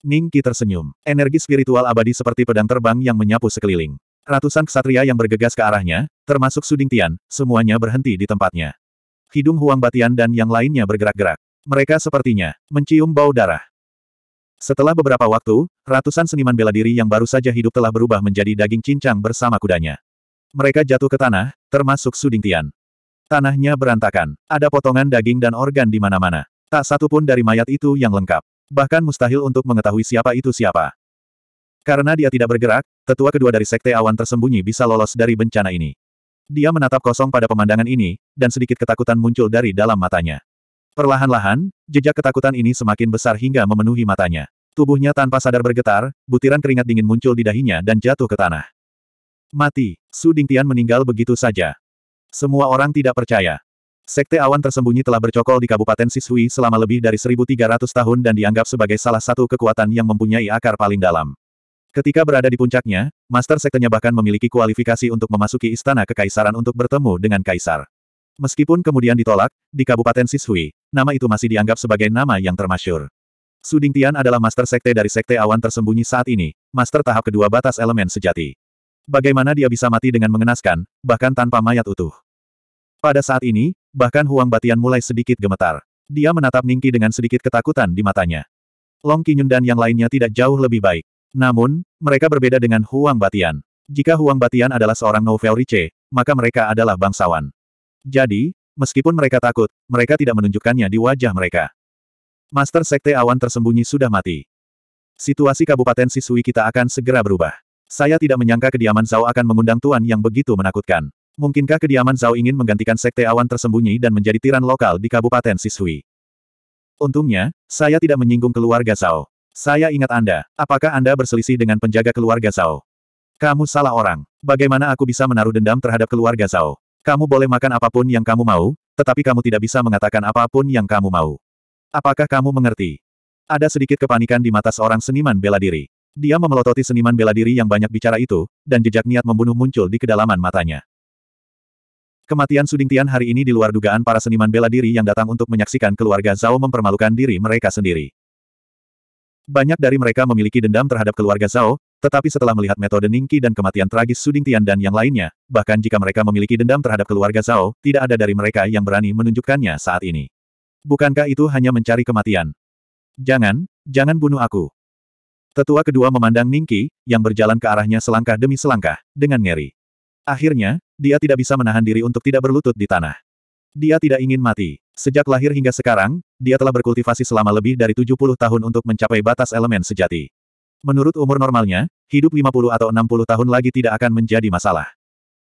Ning Qi tersenyum. Energi spiritual abadi seperti pedang terbang yang menyapu sekeliling. Ratusan ksatria yang bergegas ke arahnya, termasuk Suding Tian, semuanya berhenti di tempatnya. Hidung Huang Batian dan yang lainnya bergerak-gerak. Mereka sepertinya mencium bau darah. Setelah beberapa waktu, ratusan seniman bela diri yang baru saja hidup telah berubah menjadi daging cincang bersama kudanya. Mereka jatuh ke tanah, termasuk Suding Tian. Tanahnya berantakan. Ada potongan daging dan organ di mana-mana. Tak satu pun dari mayat itu yang lengkap. Bahkan mustahil untuk mengetahui siapa itu siapa. Karena dia tidak bergerak, tetua kedua dari sekte awan tersembunyi bisa lolos dari bencana ini. Dia menatap kosong pada pemandangan ini, dan sedikit ketakutan muncul dari dalam matanya. Perlahan-lahan, jejak ketakutan ini semakin besar hingga memenuhi matanya. Tubuhnya tanpa sadar bergetar, butiran keringat dingin muncul di dahinya dan jatuh ke tanah. Mati, Su Dingtian meninggal begitu saja. Semua orang tidak percaya. Sekte awan tersembunyi telah bercokol di Kabupaten Sisui selama lebih dari 1.300 tahun dan dianggap sebagai salah satu kekuatan yang mempunyai akar paling dalam. Ketika berada di puncaknya, master sektenya bahkan memiliki kualifikasi untuk memasuki istana kekaisaran untuk bertemu dengan kaisar. Meskipun kemudian ditolak, di Kabupaten Sisui, nama itu masih dianggap sebagai nama yang termasyur. Suding Tian adalah master sekte dari sekte awan tersembunyi saat ini, master tahap kedua batas elemen sejati. Bagaimana dia bisa mati dengan mengenaskan, bahkan tanpa mayat utuh? Pada saat ini, bahkan Huang Batian mulai sedikit gemetar. Dia menatap Ningki dengan sedikit ketakutan di matanya. Long Qinyun dan yang lainnya tidak jauh lebih baik. Namun, mereka berbeda dengan Huang Batian. Jika Huang Batian adalah seorang novel Rice, maka mereka adalah bangsawan. Jadi, meskipun mereka takut, mereka tidak menunjukkannya di wajah mereka. Master Sekte Awan tersembunyi sudah mati. Situasi Kabupaten Sisui kita akan segera berubah. Saya tidak menyangka kediaman Zhao akan mengundang Tuan yang begitu menakutkan. Mungkinkah kediaman Zhao ingin menggantikan sekte awan tersembunyi dan menjadi tiran lokal di Kabupaten Sisui? Untungnya, saya tidak menyinggung keluarga Zhao. Saya ingat Anda. Apakah Anda berselisih dengan penjaga keluarga Zhao? Kamu salah orang. Bagaimana aku bisa menaruh dendam terhadap keluarga Zhao? Kamu boleh makan apapun yang kamu mau, tetapi kamu tidak bisa mengatakan apapun yang kamu mau. Apakah kamu mengerti? Ada sedikit kepanikan di mata seorang seniman bela diri. Dia memelototi seniman bela diri yang banyak bicara itu, dan jejak niat membunuh muncul di kedalaman matanya. Kematian Suding Tian hari ini di luar dugaan para seniman bela diri yang datang untuk menyaksikan keluarga Zhao mempermalukan diri mereka sendiri. Banyak dari mereka memiliki dendam terhadap keluarga Zhao, tetapi setelah melihat metode Ningqi dan kematian tragis Suding Tian dan yang lainnya, bahkan jika mereka memiliki dendam terhadap keluarga Zhao, tidak ada dari mereka yang berani menunjukkannya saat ini. Bukankah itu hanya mencari kematian? Jangan, jangan bunuh aku. Tetua kedua memandang Ningqi, yang berjalan ke arahnya selangkah demi selangkah, dengan ngeri. Akhirnya, dia tidak bisa menahan diri untuk tidak berlutut di tanah. Dia tidak ingin mati. Sejak lahir hingga sekarang, dia telah berkultivasi selama lebih dari 70 tahun untuk mencapai batas elemen sejati. Menurut umur normalnya, hidup 50 atau 60 tahun lagi tidak akan menjadi masalah.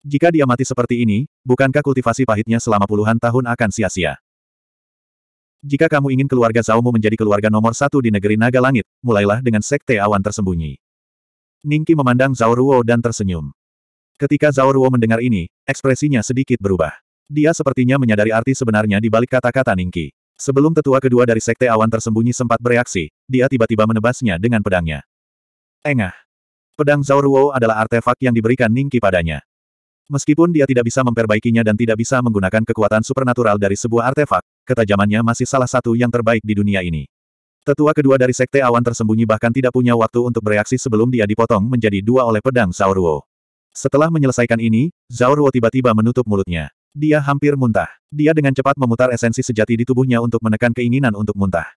Jika dia mati seperti ini, bukankah kultivasi pahitnya selama puluhan tahun akan sia-sia? Jika kamu ingin keluarga Zaumu menjadi keluarga nomor satu di negeri Naga Langit, mulailah dengan sekte awan tersembunyi. Ningki memandang Zauruo dan tersenyum. Ketika Zhao Ruo mendengar ini, ekspresinya sedikit berubah. Dia sepertinya menyadari arti sebenarnya di balik kata-kata Ningki. Sebelum tetua kedua dari Sekte Awan tersembunyi sempat bereaksi, dia tiba-tiba menebasnya dengan pedangnya. Engah. Pedang Zauruo adalah artefak yang diberikan Ningki padanya. Meskipun dia tidak bisa memperbaikinya dan tidak bisa menggunakan kekuatan supernatural dari sebuah artefak, ketajamannya masih salah satu yang terbaik di dunia ini. Tetua kedua dari Sekte Awan tersembunyi bahkan tidak punya waktu untuk bereaksi sebelum dia dipotong menjadi dua oleh pedang Zauruo. Setelah menyelesaikan ini, Zhao Ruo tiba-tiba menutup mulutnya. Dia hampir muntah. Dia dengan cepat memutar esensi sejati di tubuhnya untuk menekan keinginan untuk muntah.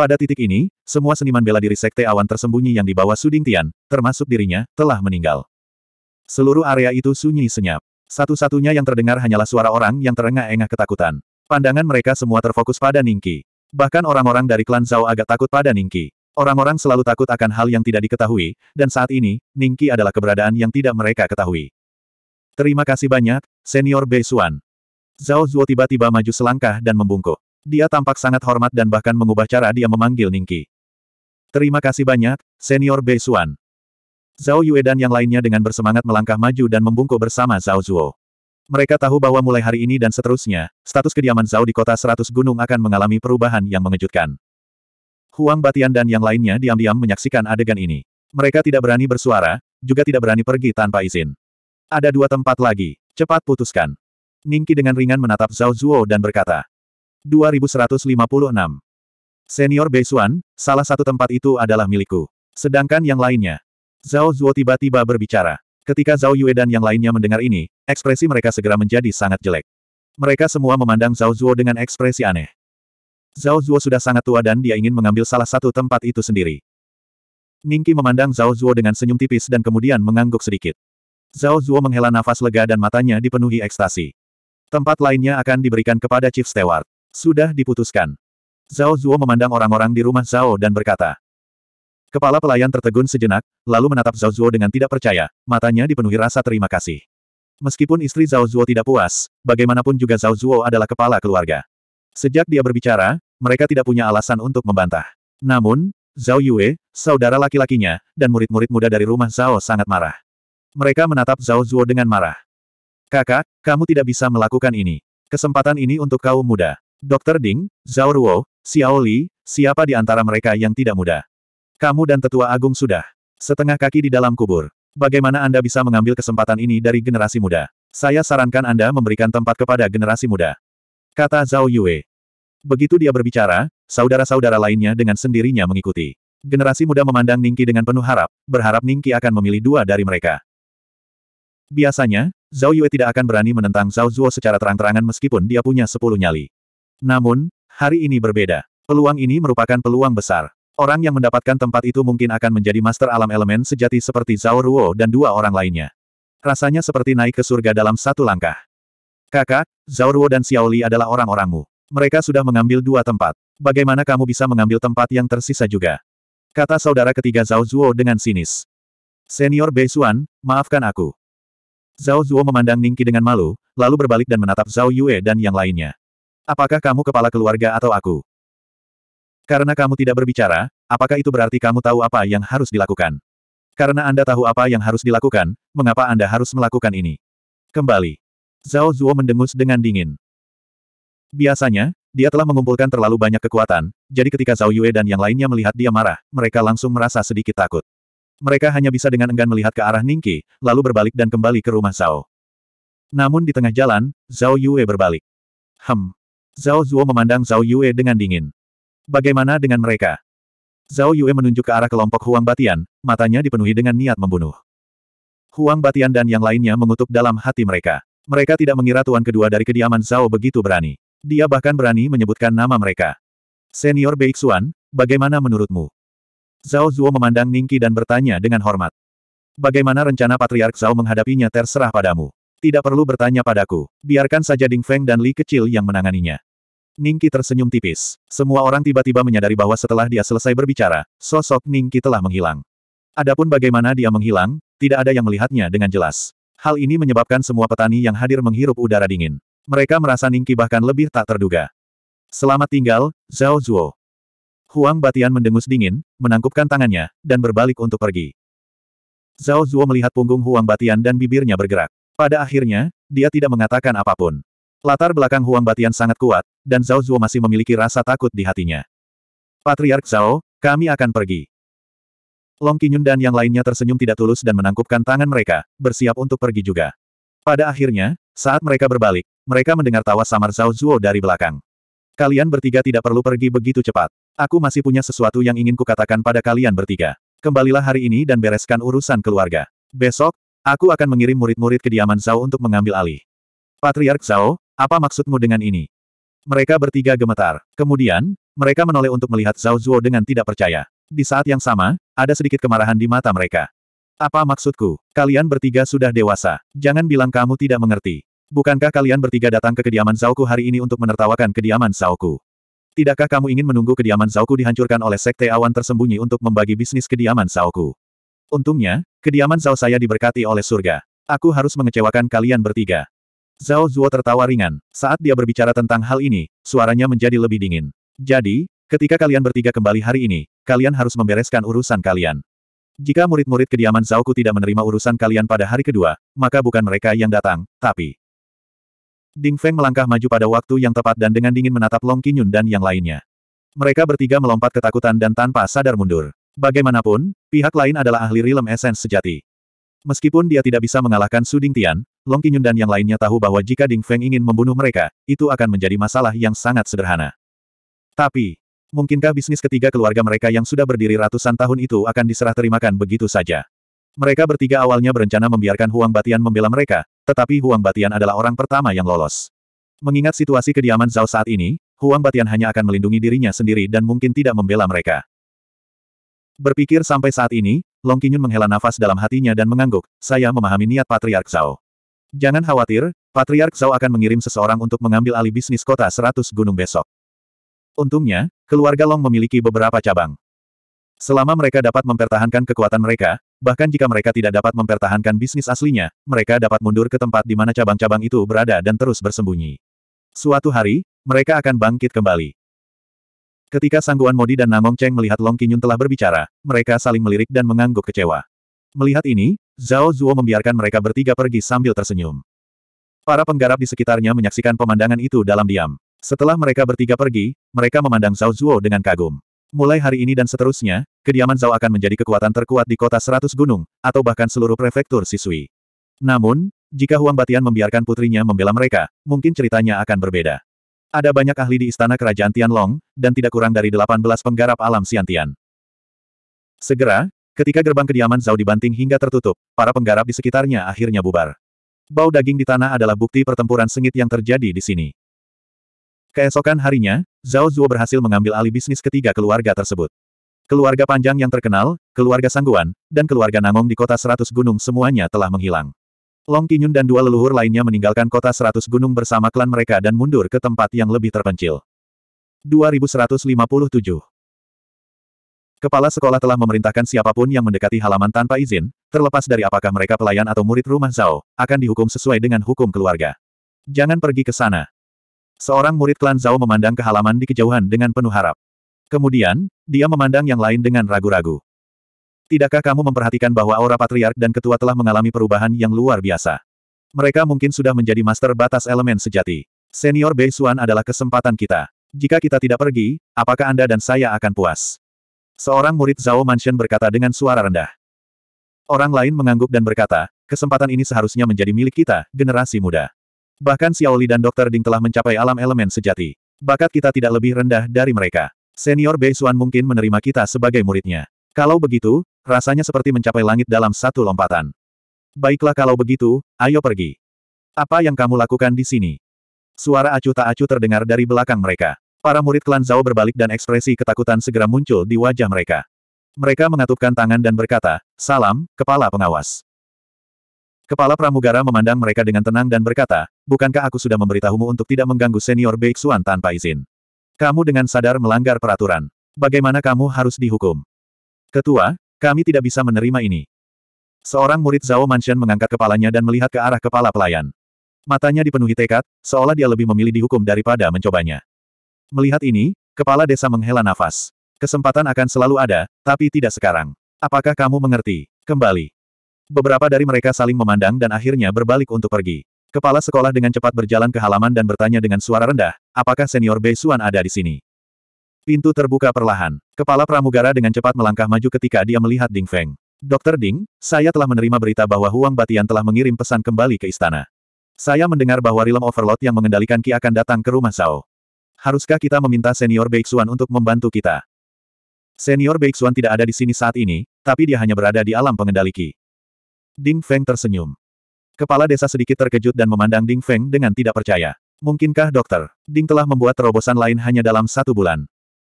Pada titik ini, semua seniman bela diri Sekte Awan tersembunyi yang dibawa Suding Tian, termasuk dirinya, telah meninggal. Seluruh area itu sunyi senyap. Satu-satunya yang terdengar hanyalah suara orang yang terengah-engah ketakutan. Pandangan mereka semua terfokus pada Ningki. Bahkan orang-orang dari klan Zhao agak takut pada Ningki. Orang-orang selalu takut akan hal yang tidak diketahui, dan saat ini, Ningki adalah keberadaan yang tidak mereka ketahui. Terima kasih banyak, Senior Bei Xuan. Zhao Zuo tiba-tiba maju selangkah dan membungkuk. Dia tampak sangat hormat dan bahkan mengubah cara dia memanggil Ningki. Terima kasih banyak, Senior Bei Xuan. Zhao Yue dan yang lainnya dengan bersemangat melangkah maju dan membungkuk bersama Zhao Zuo. Mereka tahu bahwa mulai hari ini dan seterusnya, status kediaman Zhao di kota Seratus Gunung akan mengalami perubahan yang mengejutkan. Huang Batian dan yang lainnya diam-diam menyaksikan adegan ini. Mereka tidak berani bersuara, juga tidak berani pergi tanpa izin. Ada dua tempat lagi, cepat putuskan. Ningki dengan ringan menatap Zhao Zuo dan berkata. 2156. Senior Beisuan, salah satu tempat itu adalah milikku. Sedangkan yang lainnya. Zhao Zuo tiba-tiba berbicara. Ketika Zhao Yue dan yang lainnya mendengar ini, ekspresi mereka segera menjadi sangat jelek. Mereka semua memandang Zhao Zuo dengan ekspresi aneh. Zhao Zuo sudah sangat tua dan dia ingin mengambil salah satu tempat itu sendiri. Ningki memandang Zhao Zuo dengan senyum tipis dan kemudian mengangguk sedikit. Zhao Zuo menghela nafas lega dan matanya dipenuhi ekstasi. Tempat lainnya akan diberikan kepada Chief Steward. Sudah diputuskan. Zhao Zuo memandang orang-orang di rumah Zhao dan berkata. Kepala pelayan tertegun sejenak, lalu menatap Zhao Zuo dengan tidak percaya, matanya dipenuhi rasa terima kasih. Meskipun istri Zhao Zuo tidak puas, bagaimanapun juga Zhao Zuo adalah kepala keluarga. Sejak dia berbicara, mereka tidak punya alasan untuk membantah. Namun, Zhao Yue, saudara laki-lakinya, dan murid-murid muda dari rumah Zhao sangat marah. Mereka menatap Zhao Zuo dengan marah. Kakak, kamu tidak bisa melakukan ini. Kesempatan ini untuk kaum muda. Dr. Ding, Zhao Ruo, Xiao Li, siapa di antara mereka yang tidak muda? Kamu dan tetua agung sudah. Setengah kaki di dalam kubur. Bagaimana Anda bisa mengambil kesempatan ini dari generasi muda? Saya sarankan Anda memberikan tempat kepada generasi muda. Kata Zhao Yue. Begitu dia berbicara, saudara-saudara lainnya dengan sendirinya mengikuti. Generasi muda memandang Ningki dengan penuh harap, berharap Ningki akan memilih dua dari mereka. Biasanya, Zhao Yue tidak akan berani menentang Zhao Zuo secara terang-terangan meskipun dia punya sepuluh nyali. Namun, hari ini berbeda. Peluang ini merupakan peluang besar. Orang yang mendapatkan tempat itu mungkin akan menjadi master alam elemen sejati seperti Zhao Ruo dan dua orang lainnya. Rasanya seperti naik ke surga dalam satu langkah. Kakak, Zhao Ruo dan Xiaoli adalah orang-orangmu. Mereka sudah mengambil dua tempat. Bagaimana kamu bisa mengambil tempat yang tersisa juga? Kata saudara ketiga Zhao Zuo dengan sinis. Senior Bei Xuan, maafkan aku. Zhao Zuo memandang Ningki dengan malu, lalu berbalik dan menatap Zhao Yue dan yang lainnya. Apakah kamu kepala keluarga atau aku? Karena kamu tidak berbicara, apakah itu berarti kamu tahu apa yang harus dilakukan? Karena Anda tahu apa yang harus dilakukan, mengapa Anda harus melakukan ini? Kembali. Zhao Zuo mendengus dengan dingin. Biasanya, dia telah mengumpulkan terlalu banyak kekuatan, jadi ketika Zhao Yue dan yang lainnya melihat dia marah, mereka langsung merasa sedikit takut. Mereka hanya bisa dengan enggan melihat ke arah Ningqi, lalu berbalik dan kembali ke rumah Zhao. Namun di tengah jalan, Zhao Yue berbalik. Hem. Zhao Zuo memandang Zhao Yue dengan dingin. Bagaimana dengan mereka? Zhao Yue menunjuk ke arah kelompok Huang Batian, matanya dipenuhi dengan niat membunuh. Huang Batian dan yang lainnya mengutuk dalam hati mereka. Mereka tidak mengira tuan kedua dari kediaman Zhao begitu berani. Dia bahkan berani menyebutkan nama mereka. Senior Beixuan, bagaimana menurutmu? Zhao Zuo memandang Ningki dan bertanya dengan hormat. Bagaimana rencana Patriark Zhao menghadapinya terserah padamu. Tidak perlu bertanya padaku. Biarkan saja Ding Feng dan Li kecil yang menanganinya. Ningki tersenyum tipis. Semua orang tiba-tiba menyadari bahwa setelah dia selesai berbicara, sosok Ningki telah menghilang. Adapun bagaimana dia menghilang, tidak ada yang melihatnya dengan jelas. Hal ini menyebabkan semua petani yang hadir menghirup udara dingin. Mereka merasa Ningki bahkan lebih tak terduga. Selamat tinggal, Zhao Zuo. Huang Batian mendengus dingin, menangkupkan tangannya, dan berbalik untuk pergi. Zhao Zuo melihat punggung Huang Batian dan bibirnya bergerak. Pada akhirnya, dia tidak mengatakan apapun. Latar belakang Huang Batian sangat kuat, dan Zhao Zuo masih memiliki rasa takut di hatinya. Patriark Zhao, kami akan pergi. Long Qinyun dan yang lainnya tersenyum tidak tulus dan menangkupkan tangan mereka, bersiap untuk pergi juga. Pada akhirnya, saat mereka berbalik, mereka mendengar tawa samar Zhao Zuo dari belakang. Kalian bertiga tidak perlu pergi begitu cepat. Aku masih punya sesuatu yang ingin kukatakan pada kalian bertiga. Kembalilah hari ini dan bereskan urusan keluarga. Besok, aku akan mengirim murid-murid kediaman Zhao untuk mengambil alih. Patriark Zhao, apa maksudmu dengan ini? Mereka bertiga gemetar. Kemudian, mereka menoleh untuk melihat Zhao Zuo dengan tidak percaya. Di saat yang sama, ada sedikit kemarahan di mata mereka. Apa maksudku? Kalian bertiga sudah dewasa. Jangan bilang kamu tidak mengerti. Bukankah kalian bertiga datang ke kediaman Zhaoku hari ini untuk menertawakan kediaman Zhaoku? Tidakkah kamu ingin menunggu kediaman Zhaoku dihancurkan oleh sekte awan tersembunyi untuk membagi bisnis kediaman Zhaoku? Untungnya, kediaman Zhao saya diberkati oleh surga. Aku harus mengecewakan kalian bertiga. Zhao Zuo tertawa ringan. Saat dia berbicara tentang hal ini, suaranya menjadi lebih dingin. Jadi, ketika kalian bertiga kembali hari ini, kalian harus membereskan urusan kalian. Jika murid-murid kediaman Zhaoku tidak menerima urusan kalian pada hari kedua, maka bukan mereka yang datang, tapi Ding Feng melangkah maju pada waktu yang tepat dan dengan dingin menatap Long Qinyun dan yang lainnya. Mereka bertiga melompat ketakutan dan tanpa sadar mundur. Bagaimanapun, pihak lain adalah ahli rilem esens sejati. Meskipun dia tidak bisa mengalahkan Su Ding Tian, Long Qinyun dan yang lainnya tahu bahwa jika Ding Feng ingin membunuh mereka, itu akan menjadi masalah yang sangat sederhana. Tapi, mungkinkah bisnis ketiga keluarga mereka yang sudah berdiri ratusan tahun itu akan diserah terimakan begitu saja? Mereka bertiga awalnya berencana membiarkan Huang Batian membela mereka, tetapi Huang Batian adalah orang pertama yang lolos. Mengingat situasi kediaman Zhao saat ini, Huang Batian hanya akan melindungi dirinya sendiri dan mungkin tidak membela mereka. Berpikir sampai saat ini, Long Qinyun menghela nafas dalam hatinya dan mengangguk, saya memahami niat Patriark Zhao. Jangan khawatir, Patriark Zhao akan mengirim seseorang untuk mengambil alih bisnis kota Seratus gunung besok. Untungnya, keluarga Long memiliki beberapa cabang. Selama mereka dapat mempertahankan kekuatan mereka, Bahkan jika mereka tidak dapat mempertahankan bisnis aslinya, mereka dapat mundur ke tempat di mana cabang-cabang itu berada dan terus bersembunyi. Suatu hari, mereka akan bangkit kembali. Ketika Sangguan Modi dan Namong Cheng melihat Long Kinyun telah berbicara, mereka saling melirik dan mengangguk kecewa. Melihat ini, Zhao Zuo membiarkan mereka bertiga pergi sambil tersenyum. Para penggarap di sekitarnya menyaksikan pemandangan itu dalam diam. Setelah mereka bertiga pergi, mereka memandang Zhao Zuo dengan kagum. Mulai hari ini dan seterusnya, kediaman Zhao akan menjadi kekuatan terkuat di kota seratus gunung, atau bahkan seluruh prefektur Sisui. Namun, jika Huang Batian membiarkan putrinya membela mereka, mungkin ceritanya akan berbeda. Ada banyak ahli di istana kerajaan Tianlong, dan tidak kurang dari 18 penggarap alam Siantian. Segera, ketika gerbang kediaman Zhao dibanting hingga tertutup, para penggarap di sekitarnya akhirnya bubar. Bau daging di tanah adalah bukti pertempuran sengit yang terjadi di sini. Keesokan harinya, Zhao Zuo berhasil mengambil alih bisnis ketiga keluarga tersebut. Keluarga panjang yang terkenal, keluarga Sangguan, dan keluarga Nangong di kota Seratus Gunung semuanya telah menghilang. Long Qinyun dan dua leluhur lainnya meninggalkan kota Seratus Gunung bersama klan mereka dan mundur ke tempat yang lebih terpencil. 2157 Kepala sekolah telah memerintahkan siapapun yang mendekati halaman tanpa izin, terlepas dari apakah mereka pelayan atau murid rumah Zhao, akan dihukum sesuai dengan hukum keluarga. Jangan pergi ke sana. Seorang murid klan Zhao memandang ke halaman di kejauhan dengan penuh harap. Kemudian, dia memandang yang lain dengan ragu-ragu. Tidakkah kamu memperhatikan bahwa aura patriark dan ketua telah mengalami perubahan yang luar biasa? Mereka mungkin sudah menjadi master batas elemen sejati. Senior Bei Xuan adalah kesempatan kita. Jika kita tidak pergi, apakah Anda dan saya akan puas? Seorang murid Zhao Mansion berkata dengan suara rendah. Orang lain mengangguk dan berkata, kesempatan ini seharusnya menjadi milik kita, generasi muda. Bahkan Xiaoli dan Dr. Ding telah mencapai alam elemen sejati. Bakat kita tidak lebih rendah dari mereka. Senior Bei Xuan mungkin menerima kita sebagai muridnya. Kalau begitu, rasanya seperti mencapai langit dalam satu lompatan. Baiklah kalau begitu, ayo pergi. Apa yang kamu lakukan di sini? Suara acuh tak acuh terdengar dari belakang mereka. Para murid klan Zhao berbalik dan ekspresi ketakutan segera muncul di wajah mereka. Mereka mengatupkan tangan dan berkata, Salam, Kepala Pengawas. Kepala pramugara memandang mereka dengan tenang dan berkata, bukankah aku sudah memberitahumu untuk tidak mengganggu senior Beixuan tanpa izin? Kamu dengan sadar melanggar peraturan. Bagaimana kamu harus dihukum? Ketua, kami tidak bisa menerima ini. Seorang murid Zhao Mansion mengangkat kepalanya dan melihat ke arah kepala pelayan. Matanya dipenuhi tekad, seolah dia lebih memilih dihukum daripada mencobanya. Melihat ini, kepala desa menghela nafas. Kesempatan akan selalu ada, tapi tidak sekarang. Apakah kamu mengerti? Kembali. Beberapa dari mereka saling memandang dan akhirnya berbalik untuk pergi. Kepala sekolah dengan cepat berjalan ke halaman dan bertanya dengan suara rendah, apakah senior Bei Xuan ada di sini? Pintu terbuka perlahan. Kepala pramugara dengan cepat melangkah maju ketika dia melihat Ding Feng. Dokter Ding, saya telah menerima berita bahwa Huang Batian telah mengirim pesan kembali ke istana. Saya mendengar bahwa Realm Overlord yang mengendalikan Ki akan datang ke rumah Sao. Haruskah kita meminta senior Bei Xuan untuk membantu kita? Senior Bei Xuan tidak ada di sini saat ini, tapi dia hanya berada di alam pengendali Ki. Ding Feng tersenyum. Kepala desa sedikit terkejut dan memandang Ding Feng dengan tidak percaya. Mungkinkah dokter, Ding telah membuat terobosan lain hanya dalam satu bulan?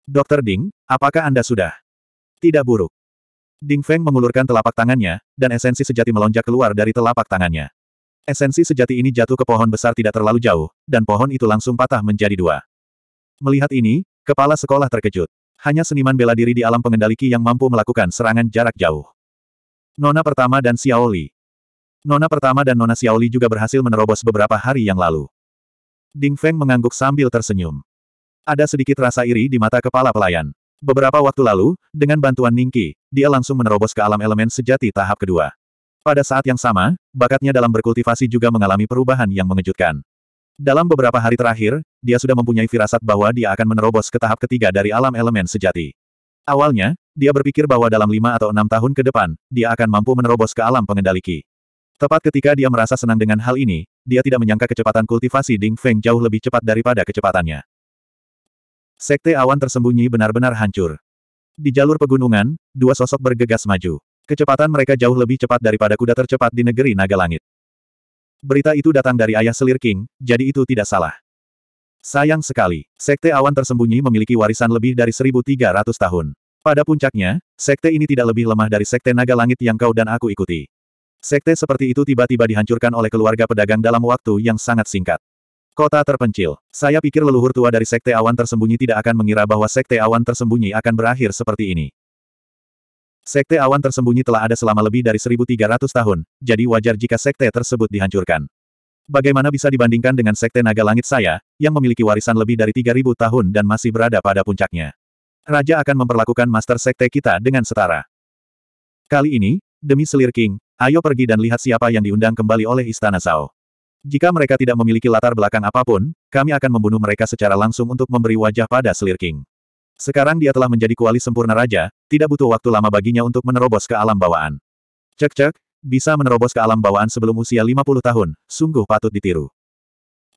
Dokter Ding, apakah Anda sudah? Tidak buruk. Ding Feng mengulurkan telapak tangannya, dan esensi sejati melonjak keluar dari telapak tangannya. Esensi sejati ini jatuh ke pohon besar tidak terlalu jauh, dan pohon itu langsung patah menjadi dua. Melihat ini, kepala sekolah terkejut. Hanya seniman bela diri di alam pengendali yang mampu melakukan serangan jarak jauh. Nona pertama dan Xiaoli. Nona pertama dan Nona Xiaoli juga berhasil menerobos beberapa hari yang lalu. Ding Feng mengangguk sambil tersenyum. Ada sedikit rasa iri di mata kepala pelayan. Beberapa waktu lalu, dengan bantuan Ningki, dia langsung menerobos ke alam elemen sejati tahap kedua. Pada saat yang sama, bakatnya dalam berkultivasi juga mengalami perubahan yang mengejutkan. Dalam beberapa hari terakhir, dia sudah mempunyai firasat bahwa dia akan menerobos ke tahap ketiga dari alam elemen sejati. Awalnya, dia berpikir bahwa dalam lima atau enam tahun ke depan, dia akan mampu menerobos ke alam pengendali Qi. Tepat ketika dia merasa senang dengan hal ini, dia tidak menyangka kecepatan kultivasi Ding Feng jauh lebih cepat daripada kecepatannya. Sekte awan tersembunyi benar-benar hancur. Di jalur pegunungan, dua sosok bergegas maju. Kecepatan mereka jauh lebih cepat daripada kuda tercepat di negeri naga langit. Berita itu datang dari ayah selir King, jadi itu tidak salah. Sayang sekali, Sekte Awan Tersembunyi memiliki warisan lebih dari 1.300 tahun. Pada puncaknya, sekte ini tidak lebih lemah dari sekte naga langit yang kau dan aku ikuti. Sekte seperti itu tiba-tiba dihancurkan oleh keluarga pedagang dalam waktu yang sangat singkat. Kota terpencil. Saya pikir leluhur tua dari sekte awan tersembunyi tidak akan mengira bahwa sekte awan tersembunyi akan berakhir seperti ini. Sekte awan tersembunyi telah ada selama lebih dari 1300 tahun, jadi wajar jika sekte tersebut dihancurkan. Bagaimana bisa dibandingkan dengan sekte naga langit saya, yang memiliki warisan lebih dari 3000 tahun dan masih berada pada puncaknya. Raja akan memperlakukan Master Sekte kita dengan setara. Kali ini, demi selir King, ayo pergi dan lihat siapa yang diundang kembali oleh Istana Zhao. Jika mereka tidak memiliki latar belakang apapun, kami akan membunuh mereka secara langsung untuk memberi wajah pada selir King. Sekarang dia telah menjadi kuali sempurna raja, tidak butuh waktu lama baginya untuk menerobos ke alam bawaan. Cek-cek, bisa menerobos ke alam bawaan sebelum usia 50 tahun, sungguh patut ditiru.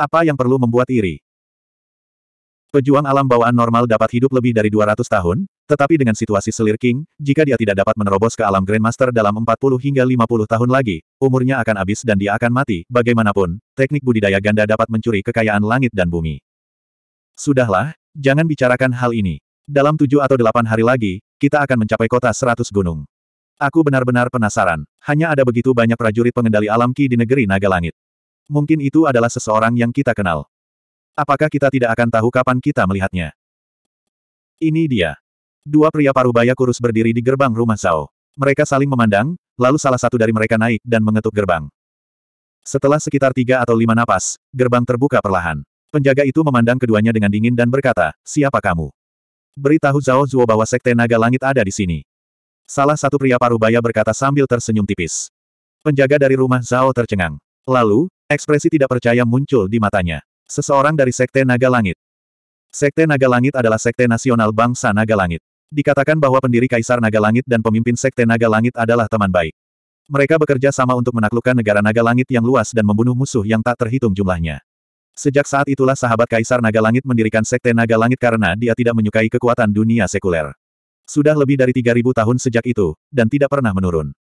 Apa yang perlu membuat iri? Pejuang alam bawaan normal dapat hidup lebih dari 200 tahun, tetapi dengan situasi selir King, jika dia tidak dapat menerobos ke alam Grandmaster dalam 40 hingga 50 tahun lagi, umurnya akan habis dan dia akan mati. Bagaimanapun, teknik budidaya ganda dapat mencuri kekayaan langit dan bumi. Sudahlah, jangan bicarakan hal ini. Dalam tujuh atau delapan hari lagi, kita akan mencapai kota seratus gunung. Aku benar-benar penasaran. Hanya ada begitu banyak prajurit pengendali alam Ki di negeri naga langit. Mungkin itu adalah seseorang yang kita kenal. Apakah kita tidak akan tahu kapan kita melihatnya? Ini dia. Dua pria parubaya kurus berdiri di gerbang rumah Zhao. Mereka saling memandang, lalu salah satu dari mereka naik dan mengetuk gerbang. Setelah sekitar tiga atau lima napas, gerbang terbuka perlahan. Penjaga itu memandang keduanya dengan dingin dan berkata, siapa kamu? Beritahu Zhao Zuo bahwa Sekte Naga Langit ada di sini. Salah satu pria parubaya berkata sambil tersenyum tipis. Penjaga dari rumah Zhao tercengang. Lalu, ekspresi tidak percaya muncul di matanya. Seseorang dari Sekte Naga Langit. Sekte Naga Langit adalah sekte nasional bangsa Naga Langit. Dikatakan bahwa pendiri Kaisar Naga Langit dan pemimpin Sekte Naga Langit adalah teman baik. Mereka bekerja sama untuk menaklukkan negara naga langit yang luas dan membunuh musuh yang tak terhitung jumlahnya. Sejak saat itulah sahabat Kaisar Naga Langit mendirikan Sekte Naga Langit karena dia tidak menyukai kekuatan dunia sekuler. Sudah lebih dari 3000 tahun sejak itu, dan tidak pernah menurun.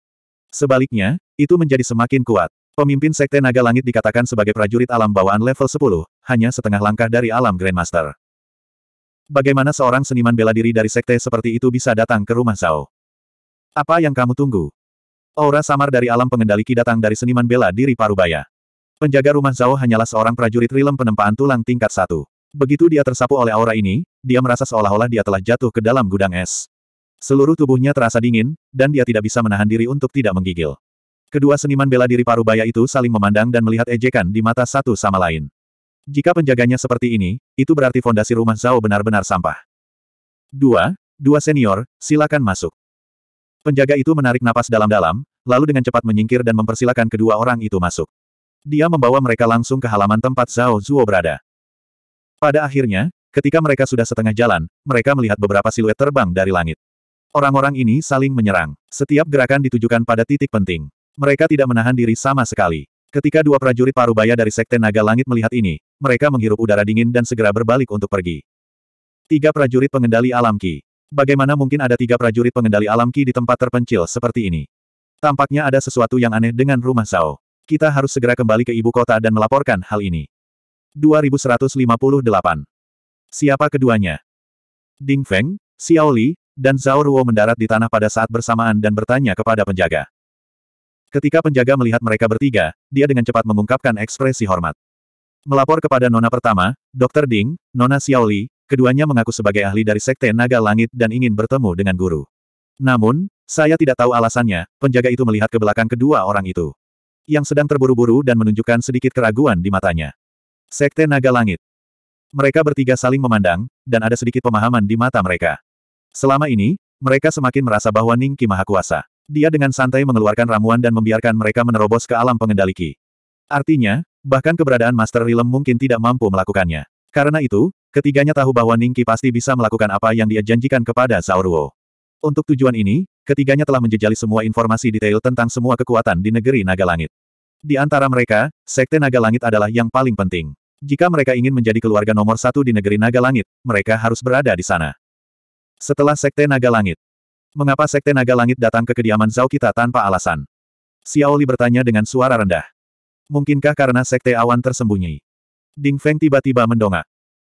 Sebaliknya, itu menjadi semakin kuat. Pemimpin Sekte Naga Langit dikatakan sebagai prajurit alam bawaan level 10, hanya setengah langkah dari alam Grandmaster. Bagaimana seorang seniman bela diri dari sekte seperti itu bisa datang ke rumah Zhao? Apa yang kamu tunggu? Aura samar dari alam pengendali Ki datang dari seniman bela diri Parubaya. Penjaga rumah Zhao hanyalah seorang prajurit rilem penempaan tulang tingkat satu. Begitu dia tersapu oleh aura ini, dia merasa seolah-olah dia telah jatuh ke dalam gudang es. Seluruh tubuhnya terasa dingin, dan dia tidak bisa menahan diri untuk tidak menggigil. Kedua seniman bela diri Parubaya itu saling memandang dan melihat ejekan di mata satu sama lain. Jika penjaganya seperti ini, itu berarti fondasi rumah Zhao benar-benar sampah. Dua, dua senior, silakan masuk. Penjaga itu menarik napas dalam-dalam, lalu dengan cepat menyingkir dan mempersilakan kedua orang itu masuk. Dia membawa mereka langsung ke halaman tempat Zhao Zuo berada. Pada akhirnya, ketika mereka sudah setengah jalan, mereka melihat beberapa siluet terbang dari langit. Orang-orang ini saling menyerang. Setiap gerakan ditujukan pada titik penting. Mereka tidak menahan diri sama sekali. Ketika dua prajurit parubaya dari Sekte Naga Langit melihat ini, mereka menghirup udara dingin dan segera berbalik untuk pergi. Tiga prajurit pengendali alam ki. Bagaimana mungkin ada tiga prajurit pengendali alam ki di tempat terpencil seperti ini? Tampaknya ada sesuatu yang aneh dengan rumah Zhao. Kita harus segera kembali ke ibu kota dan melaporkan hal ini. 2158. Siapa keduanya? Ding Feng, Xiao Li, dan Zhao Ruo mendarat di tanah pada saat bersamaan dan bertanya kepada penjaga. Ketika penjaga melihat mereka bertiga, dia dengan cepat mengungkapkan ekspresi hormat. Melapor kepada Nona pertama, Dr. Ding, Nona Xiaoli, keduanya mengaku sebagai ahli dari Sekte Naga Langit dan ingin bertemu dengan guru. Namun, saya tidak tahu alasannya, penjaga itu melihat ke belakang kedua orang itu. Yang sedang terburu-buru dan menunjukkan sedikit keraguan di matanya. Sekte Naga Langit. Mereka bertiga saling memandang, dan ada sedikit pemahaman di mata mereka. Selama ini, mereka semakin merasa bahwa Ningki Maha Kuasa. Dia dengan santai mengeluarkan ramuan dan membiarkan mereka menerobos ke alam pengendali Ki. Artinya, bahkan keberadaan Master Rilem mungkin tidak mampu melakukannya. Karena itu, ketiganya tahu bahwa Ningki pasti bisa melakukan apa yang dia janjikan kepada Zauruo. Untuk tujuan ini, ketiganya telah menjejali semua informasi detail tentang semua kekuatan di negeri Naga Langit. Di antara mereka, Sekte Naga Langit adalah yang paling penting. Jika mereka ingin menjadi keluarga nomor satu di negeri Naga Langit, mereka harus berada di sana. Setelah Sekte Naga Langit, Mengapa Sekte Naga Langit datang ke kediaman Zhao kita tanpa alasan? Xiao Li bertanya dengan suara rendah. Mungkinkah karena Sekte Awan tersembunyi? Ding Feng tiba-tiba mendongak.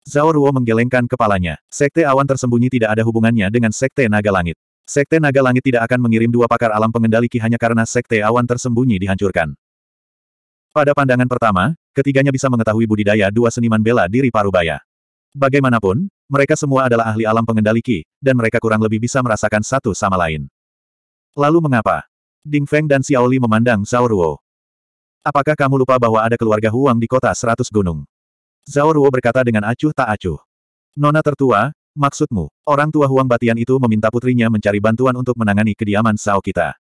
Zhao Ruo menggelengkan kepalanya. Sekte Awan tersembunyi tidak ada hubungannya dengan Sekte Naga Langit. Sekte Naga Langit tidak akan mengirim dua pakar alam pengendali ki hanya karena Sekte Awan tersembunyi dihancurkan. Pada pandangan pertama, ketiganya bisa mengetahui budidaya dua seniman bela diri parubaya. Bagaimanapun, mereka semua adalah ahli alam pengendali Qi, dan mereka kurang lebih bisa merasakan satu sama lain. Lalu mengapa? Ding Feng dan Xiaoli memandang Zhao Ruo. Apakah kamu lupa bahwa ada keluarga Huang di kota seratus gunung? Zhao Ruo berkata dengan acuh tak acuh. Nona tertua, maksudmu, orang tua Huang Batian itu meminta putrinya mencari bantuan untuk menangani kediaman Zhao kita.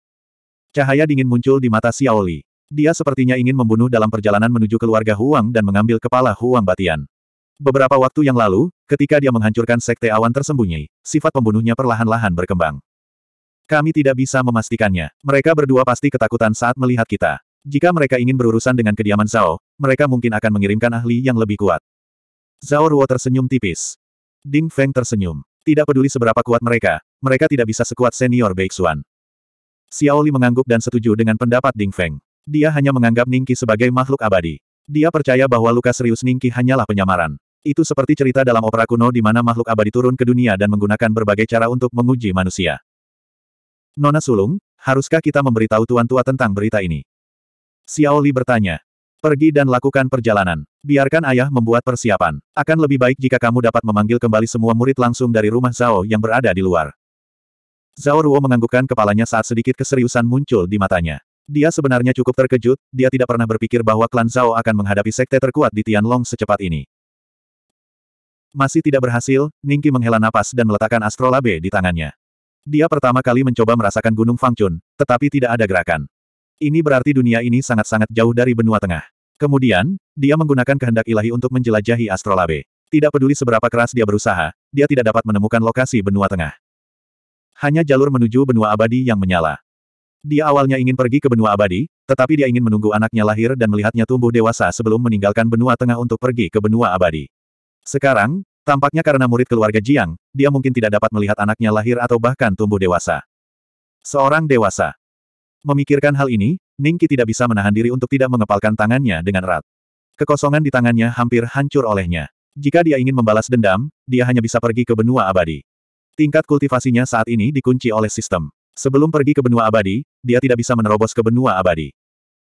Cahaya dingin muncul di mata Xiaoli. Dia sepertinya ingin membunuh dalam perjalanan menuju keluarga Huang dan mengambil kepala Huang Batian. Beberapa waktu yang lalu, ketika dia menghancurkan sekte awan tersembunyi, sifat pembunuhnya perlahan-lahan berkembang. Kami tidak bisa memastikannya. Mereka berdua pasti ketakutan saat melihat kita. Jika mereka ingin berurusan dengan kediaman Zhao, mereka mungkin akan mengirimkan ahli yang lebih kuat. Zhao Ruo tersenyum tipis. Ding Feng tersenyum. Tidak peduli seberapa kuat mereka, mereka tidak bisa sekuat senior Beixuan. Xiaoli mengangguk dan setuju dengan pendapat Ding Feng. Dia hanya menganggap Ningqi sebagai makhluk abadi. Dia percaya bahwa luka serius Ningki hanyalah penyamaran. Itu seperti cerita dalam opera kuno di mana makhluk abadi turun ke dunia dan menggunakan berbagai cara untuk menguji manusia. Nona Sulung, haruskah kita memberitahu Tuan Tua tentang berita ini? Xiao Li bertanya. Pergi dan lakukan perjalanan. Biarkan ayah membuat persiapan. Akan lebih baik jika kamu dapat memanggil kembali semua murid langsung dari rumah Zhao yang berada di luar. Zhao Ruo menganggukkan kepalanya saat sedikit keseriusan muncul di matanya. Dia sebenarnya cukup terkejut, dia tidak pernah berpikir bahwa klan Zhao akan menghadapi sekte terkuat di Tianlong secepat ini. Masih tidak berhasil, Ningki menghela napas dan meletakkan astrolabe di tangannya. Dia pertama kali mencoba merasakan Gunung Fangchun, tetapi tidak ada gerakan. Ini berarti dunia ini sangat-sangat jauh dari benua tengah. Kemudian, dia menggunakan kehendak ilahi untuk menjelajahi astrolabe. Tidak peduli seberapa keras dia berusaha, dia tidak dapat menemukan lokasi benua tengah. Hanya jalur menuju benua abadi yang menyala. Dia awalnya ingin pergi ke benua abadi, tetapi dia ingin menunggu anaknya lahir dan melihatnya tumbuh dewasa sebelum meninggalkan benua tengah untuk pergi ke benua abadi. Sekarang, tampaknya karena murid keluarga Jiang, dia mungkin tidak dapat melihat anaknya lahir atau bahkan tumbuh dewasa. Seorang dewasa. Memikirkan hal ini, Ningki tidak bisa menahan diri untuk tidak mengepalkan tangannya dengan erat. Kekosongan di tangannya hampir hancur olehnya. Jika dia ingin membalas dendam, dia hanya bisa pergi ke benua abadi. Tingkat kultivasinya saat ini dikunci oleh sistem. Sebelum pergi ke benua abadi, dia tidak bisa menerobos ke benua abadi.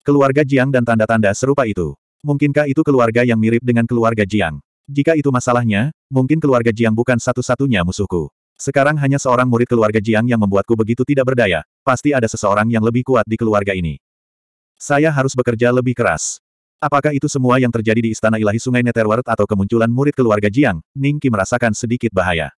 Keluarga Jiang dan tanda-tanda serupa itu. Mungkinkah itu keluarga yang mirip dengan keluarga Jiang? Jika itu masalahnya, mungkin keluarga Jiang bukan satu-satunya musuhku. Sekarang hanya seorang murid keluarga Jiang yang membuatku begitu tidak berdaya, pasti ada seseorang yang lebih kuat di keluarga ini. Saya harus bekerja lebih keras. Apakah itu semua yang terjadi di Istana Ilahi Sungai Netherworld atau kemunculan murid keluarga Jiang, Ningki merasakan sedikit bahaya.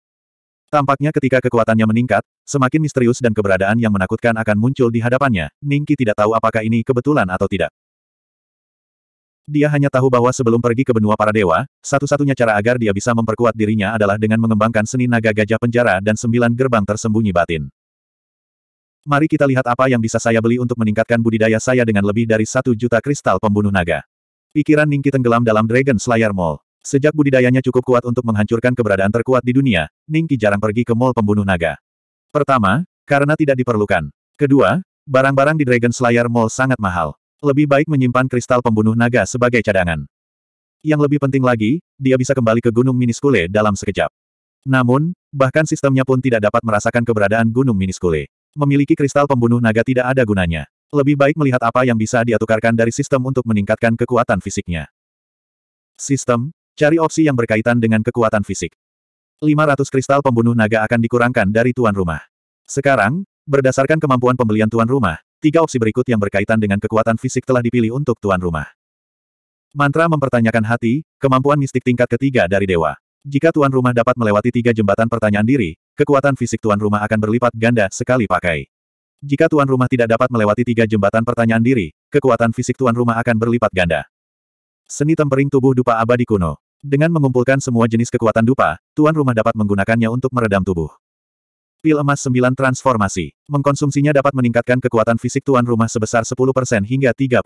Tampaknya ketika kekuatannya meningkat, semakin misterius dan keberadaan yang menakutkan akan muncul di hadapannya. Ningki tidak tahu apakah ini kebetulan atau tidak. Dia hanya tahu bahwa sebelum pergi ke benua para dewa, satu-satunya cara agar dia bisa memperkuat dirinya adalah dengan mengembangkan seni naga gajah penjara dan sembilan gerbang tersembunyi batin. Mari kita lihat apa yang bisa saya beli untuk meningkatkan budidaya saya dengan lebih dari satu juta kristal pembunuh naga. Pikiran Ningki tenggelam dalam Dragon Slayer Mall. Sejak budidayanya cukup kuat untuk menghancurkan keberadaan terkuat di dunia, Ningki jarang pergi ke mall pembunuh naga. Pertama, karena tidak diperlukan. Kedua, barang-barang di Dragon Slayer Mall sangat mahal. Lebih baik menyimpan kristal pembunuh naga sebagai cadangan. Yang lebih penting lagi, dia bisa kembali ke Gunung Miniskule dalam sekejap. Namun, bahkan sistemnya pun tidak dapat merasakan keberadaan Gunung Miniskule. Memiliki kristal pembunuh naga tidak ada gunanya. Lebih baik melihat apa yang bisa dia tukarkan dari sistem untuk meningkatkan kekuatan fisiknya. Sistem, Cari opsi yang berkaitan dengan kekuatan fisik. 500 kristal pembunuh naga akan dikurangkan dari tuan rumah. Sekarang, berdasarkan kemampuan pembelian tuan rumah, tiga opsi berikut yang berkaitan dengan kekuatan fisik telah dipilih untuk tuan rumah. Mantra mempertanyakan hati, kemampuan mistik tingkat ketiga dari dewa. Jika tuan rumah dapat melewati tiga jembatan pertanyaan diri, kekuatan fisik tuan rumah akan berlipat ganda sekali pakai. Jika tuan rumah tidak dapat melewati tiga jembatan pertanyaan diri, kekuatan fisik tuan rumah akan berlipat ganda. Seni tempering tubuh dupa abadi kuno. Dengan mengumpulkan semua jenis kekuatan dupa, tuan rumah dapat menggunakannya untuk meredam tubuh. Pil emas 9 transformasi. Mengkonsumsinya dapat meningkatkan kekuatan fisik tuan rumah sebesar 10% hingga 30%.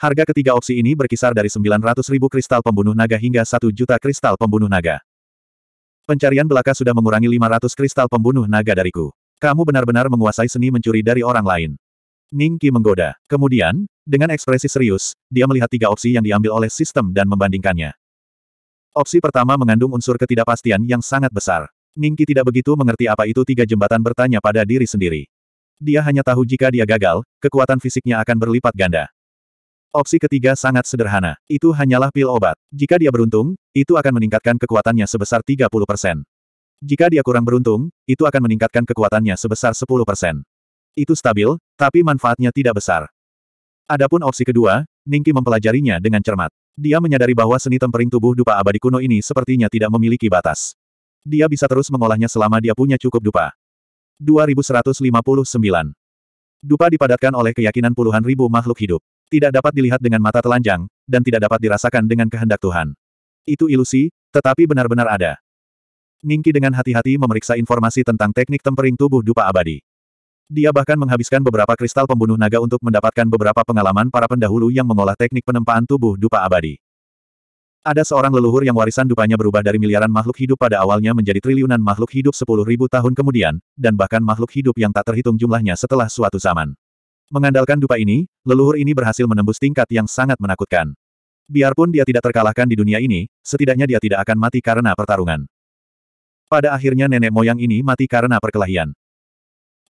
Harga ketiga opsi ini berkisar dari 900.000 kristal pembunuh naga hingga 1 juta kristal pembunuh naga. Pencarian belaka sudah mengurangi 500 kristal pembunuh naga dariku. Kamu benar-benar menguasai seni mencuri dari orang lain. Ningki menggoda. Kemudian, dengan ekspresi serius, dia melihat tiga opsi yang diambil oleh sistem dan membandingkannya. Opsi pertama mengandung unsur ketidakpastian yang sangat besar. Ningki tidak begitu mengerti apa itu tiga jembatan bertanya pada diri sendiri. Dia hanya tahu jika dia gagal, kekuatan fisiknya akan berlipat ganda. Opsi ketiga sangat sederhana, itu hanyalah pil obat. Jika dia beruntung, itu akan meningkatkan kekuatannya sebesar 30%. Jika dia kurang beruntung, itu akan meningkatkan kekuatannya sebesar 10%. Itu stabil, tapi manfaatnya tidak besar. Adapun opsi kedua, Ningki mempelajarinya dengan cermat. Dia menyadari bahwa seni tempering tubuh dupa abadi kuno ini sepertinya tidak memiliki batas. Dia bisa terus mengolahnya selama dia punya cukup dupa. 2159. Dupa dipadatkan oleh keyakinan puluhan ribu makhluk hidup. Tidak dapat dilihat dengan mata telanjang, dan tidak dapat dirasakan dengan kehendak Tuhan. Itu ilusi, tetapi benar-benar ada. Ningki dengan hati-hati memeriksa informasi tentang teknik tempering tubuh dupa abadi. Dia bahkan menghabiskan beberapa kristal pembunuh naga untuk mendapatkan beberapa pengalaman para pendahulu yang mengolah teknik penempaan tubuh dupa abadi. Ada seorang leluhur yang warisan dupanya berubah dari miliaran makhluk hidup pada awalnya menjadi triliunan makhluk hidup sepuluh ribu tahun kemudian, dan bahkan makhluk hidup yang tak terhitung jumlahnya setelah suatu zaman. Mengandalkan dupa ini, leluhur ini berhasil menembus tingkat yang sangat menakutkan. Biarpun dia tidak terkalahkan di dunia ini, setidaknya dia tidak akan mati karena pertarungan. Pada akhirnya nenek moyang ini mati karena perkelahian.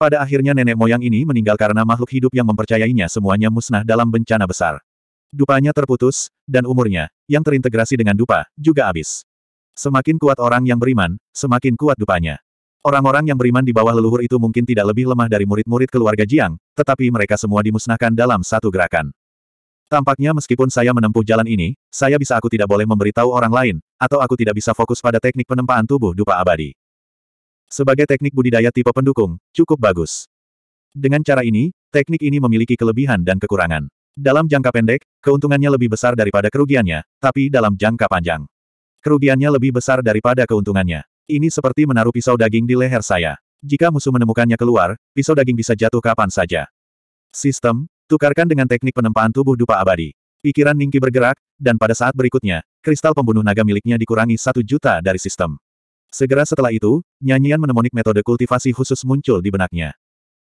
Pada akhirnya nenek moyang ini meninggal karena makhluk hidup yang mempercayainya semuanya musnah dalam bencana besar. Dupanya terputus, dan umurnya, yang terintegrasi dengan dupa, juga habis. Semakin kuat orang yang beriman, semakin kuat dupanya. Orang-orang yang beriman di bawah leluhur itu mungkin tidak lebih lemah dari murid-murid keluarga Jiang, tetapi mereka semua dimusnahkan dalam satu gerakan. Tampaknya meskipun saya menempuh jalan ini, saya bisa aku tidak boleh memberitahu orang lain, atau aku tidak bisa fokus pada teknik penempaan tubuh dupa abadi. Sebagai teknik budidaya tipe pendukung, cukup bagus. Dengan cara ini, teknik ini memiliki kelebihan dan kekurangan. Dalam jangka pendek, keuntungannya lebih besar daripada kerugiannya, tapi dalam jangka panjang. Kerugiannya lebih besar daripada keuntungannya. Ini seperti menaruh pisau daging di leher saya. Jika musuh menemukannya keluar, pisau daging bisa jatuh kapan saja. Sistem, tukarkan dengan teknik penempaan tubuh dupa abadi. Pikiran Ningki bergerak, dan pada saat berikutnya, kristal pembunuh naga miliknya dikurangi satu juta dari sistem. Segera setelah itu, nyanyian menemonik metode kultivasi khusus muncul di benaknya.